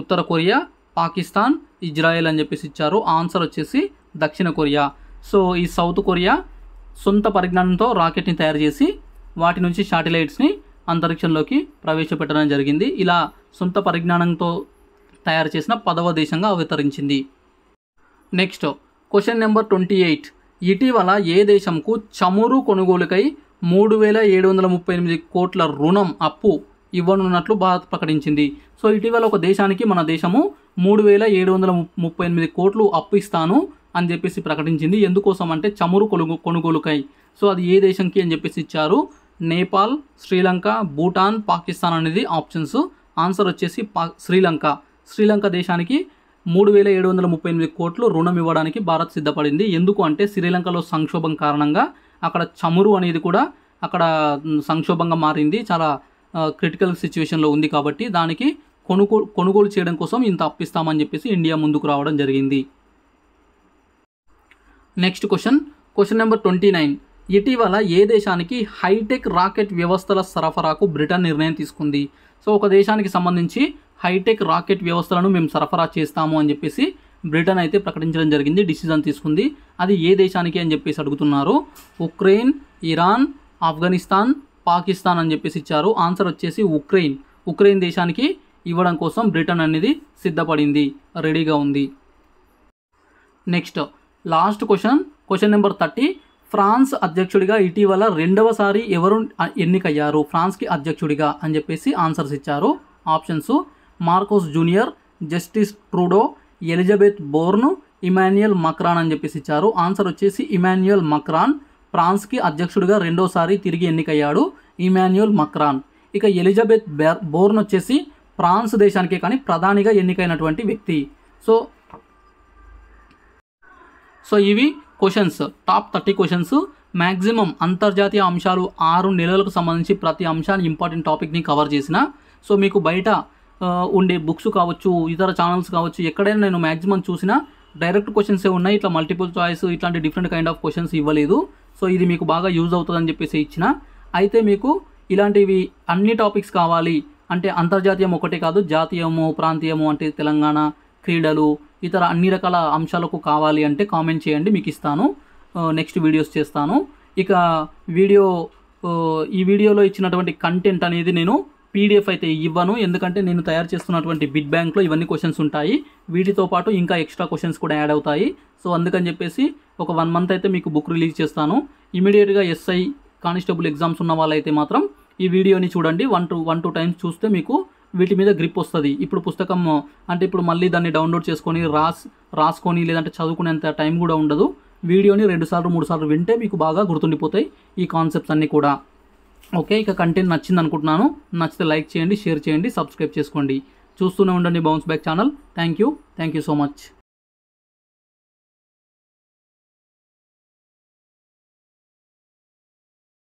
ఉత్తర కొరియా పాకిస్తాన్ ఇజ్రాయెల్ అని చెప్పేసి ఇచ్చారు ఆన్సర్ వచ్చేసి దక్షిణ కొరియా సో ఈ సౌత్ కొరియా సొంత పరిజ్ఞానంతో రాకెట్ని తయారు చేసి వాటి నుంచి శాటిలైట్స్ని అంతరిక్షంలోకి ప్రవేశపెట్టడం జరిగింది ఇలా సొంత పరిజ్ఞానంతో తయారు చేసిన పదవ దేశంగా అవతరించింది next question number twenty eight ఇటీవల ఏ దేశంకు చమురు కొనుగోలుకై మూడు వేల ఏడు వందల ముప్పై ఎనిమిది కోట్ల రుణం అప్పు ఇవ్వనున్నట్లు భారత్ ప్రకటించింది సో ఇటీవల ఒక దేశానికి మన దేశము మూడు వేల ఏడు వందల ముప్పై ఎనిమిది కోట్లు అప్పు ఇస్తాను అని చెప్పేసి ప్రకటించింది ఎందుకోసం అంటే చమురు కొనుగోలుకై సో అది ఏ దేశంకి అని చెప్పేసి ఇచ్చారు నేపాల్ శ్రీలంక భూటాన్ పాకిస్తాన్ అనేది ఆప్షన్స్ ఆన్సర్ వచ్చేసి పా శ్రీలంక శ్రీలంక దేశానికి మూడు వేల ఏడు వందల ముప్పై ఎనిమిది కోట్లు రుణం ఇవ్వడానికి భారత్ సిద్ధపడింది ఎందుకు అంటే శ్రీలంకలో సంక్షోభం కారణంగా అక్కడ చమురు అనేది కూడా అక్కడ సంక్షోభంగా మారింది చాలా క్రిటికల్ సిచ్యువేషన్లో ఉంది కాబట్టి దానికి కొనుగోలు కొనుగోలు చేయడం కోసం ఇంత అప్పిస్తామని చెప్పేసి ఇండియా ముందుకు రావడం జరిగింది next question question number twenty nine ఇటీవల ఏ దేశానికి హైటెక్ రాకెట్ వ్యవస్థల సరఫరాకు బ్రిటన్ నిర్ణయం తీసుకుంది సో ఒక దేశానికి సంబంధించి హైటెక్ రాకెట్ వ్యవస్థలను మేము సరఫరా చేస్తాము అని చెప్పేసి బ్రిటన్ అయితే ప్రకటించడం జరిగింది డిసిజన్ తీసుకుంది అది ఏ దేశానికి అని చెప్పేసి అడుగుతున్నారు ఉక్రెయిన్ ఇరాన్ ఆఫ్ఘనిస్తాన్ పాకిస్తాన్ అని చెప్పేసి ఇచ్చారు ఆన్సర్ వచ్చేసి ఉక్రెయిన్ ఉక్రెయిన్ దేశానికి ఇవ్వడం కోసం బ్రిటన్ అనేది సిద్ధపడింది రెడీగా ఉంది next last question question number thirty France అధ్యక్షుడిగా ఇటీవల రెండవసారి ఎవరు ఎన్నికయ్యారు ఫ్రాన్స్కి అధ్యక్షుడిగా అని చెప్పేసి ఆన్సర్స్ ఇచ్చారు options Marcos Junior Justin Trudeau Elizabeth Borne Emmanuel Macron అని చెప్పేసి ఇచ్చారు ఆన్సర్ వచ్చేసి ఇమాన్యుయల్ మక్రాన్ ఫ్రాన్స్కి అధ్యక్షుడిగా రెండోసారి తిరిగి ఎన్నికయ్యాడు ఇమాన్యుయల్ మక్రాన్ ఇక ఎలిజబెత్ బోర్న్ వచ్చేసి ఫ్రాన్స్ దేశానికే కానీ ప్రధానిగా ఎన్నికైనటువంటి వ్యక్తి సో సో ఇవి questions top thirty questions maximum అంతర్జాతీయ అంశాలు ఆరు నెలలకు సంబంధించి ప్రతి అంశాన్ని ఇంపార్టెంట్ టాపిక్ని కవర్ చేసిన సో మీకు బయట ఉండే బుక్స్ కావచ్చు ఇతర ఛానల్స్ కావచ్చు ఎక్కడైనా నేను మ్యాక్సిమం చూసినా డైరెక్ట్ ఏ ఉన్నాయి ఇట్లా మల్టిపుల్ చాయిస్ ఇట్లాంటి డిఫరెంట్ కైండ్ ఆఫ్ క్వశ్చన్స్ ఇవ్వలేదు సో ఇది మీకు బాగా యూజ్ అవుతుందని చెప్పేసి ఇచ్చిన అయితే మీకు ఇలాంటివి అన్ని టాపిక్స్ కావాలి అంటే అంతర్జాతీయం ఒకటే కాదు జాతీయము ప్రాంతీయము అంటే తెలంగాణ క్రీడలు ఇతర అన్ని రకాల అంశాలకు కావాలి అంటే కామెంట్ చేయండి మీకు ఇస్తాను నెక్స్ట్ వీడియోస్ చేస్తాను ఇక వీడియో ఈ వీడియోలో ఇచ్చినటువంటి కంటెంట్ అనేది నేను పీడిఎఫ్ అయితే ఇవ్వను ఎందుకంటే నేను తయారు చేస్తున్నటువంటి బిడ్ బ్యాంక్లో ఇవన్నీ క్వశ్చన్స్ ఉంటాయి వీటితో పాటు ఇంకా ఎక్స్ట్రా క్వశ్చన్స్ కూడా యాడ్ అవుతాయి సో అందుకని చెప్పేసి ఒక వన్ మంత్ అయితే మీకు బుక్ రిలీజ్ చేస్తాను ఇమీడియట్గా ఎస్ఐ కానిస్టేబుల్ ఎగ్జామ్స్ ఉన్న వాళ్ళైతే మాత్రం ఈ వీడియోని చూడండి one two one two times చూస్తే మీకు వీటి మీద గ్రిప్ వస్తుంది ఇప్పుడు పుస్తకం అంటే ఇప్పుడు మళ్ళీ దాన్ని డౌన్లోడ్ చేసుకొని రాస్ రాసుకొని లేదంటే చదువుకునేంత టైం కూడా ఉండదు వీడియోని రెండుసార్లు మూడుసార్లు వింటే మీకు బాగా గుర్తుండిపోతాయి ఈ కాన్సెప్ట్స్ అన్నీ కూడా ఓకే ఇక కంటెంట్ నచ్చింది అనుకుంటున్నాను నచ్చితే లైక్ చేయండి షేర్ చేయండి సబ్స్క్రైబ్ చేసుకోండి చూస్తూనే ఉండండి Bounce Back channel thank you thank you so much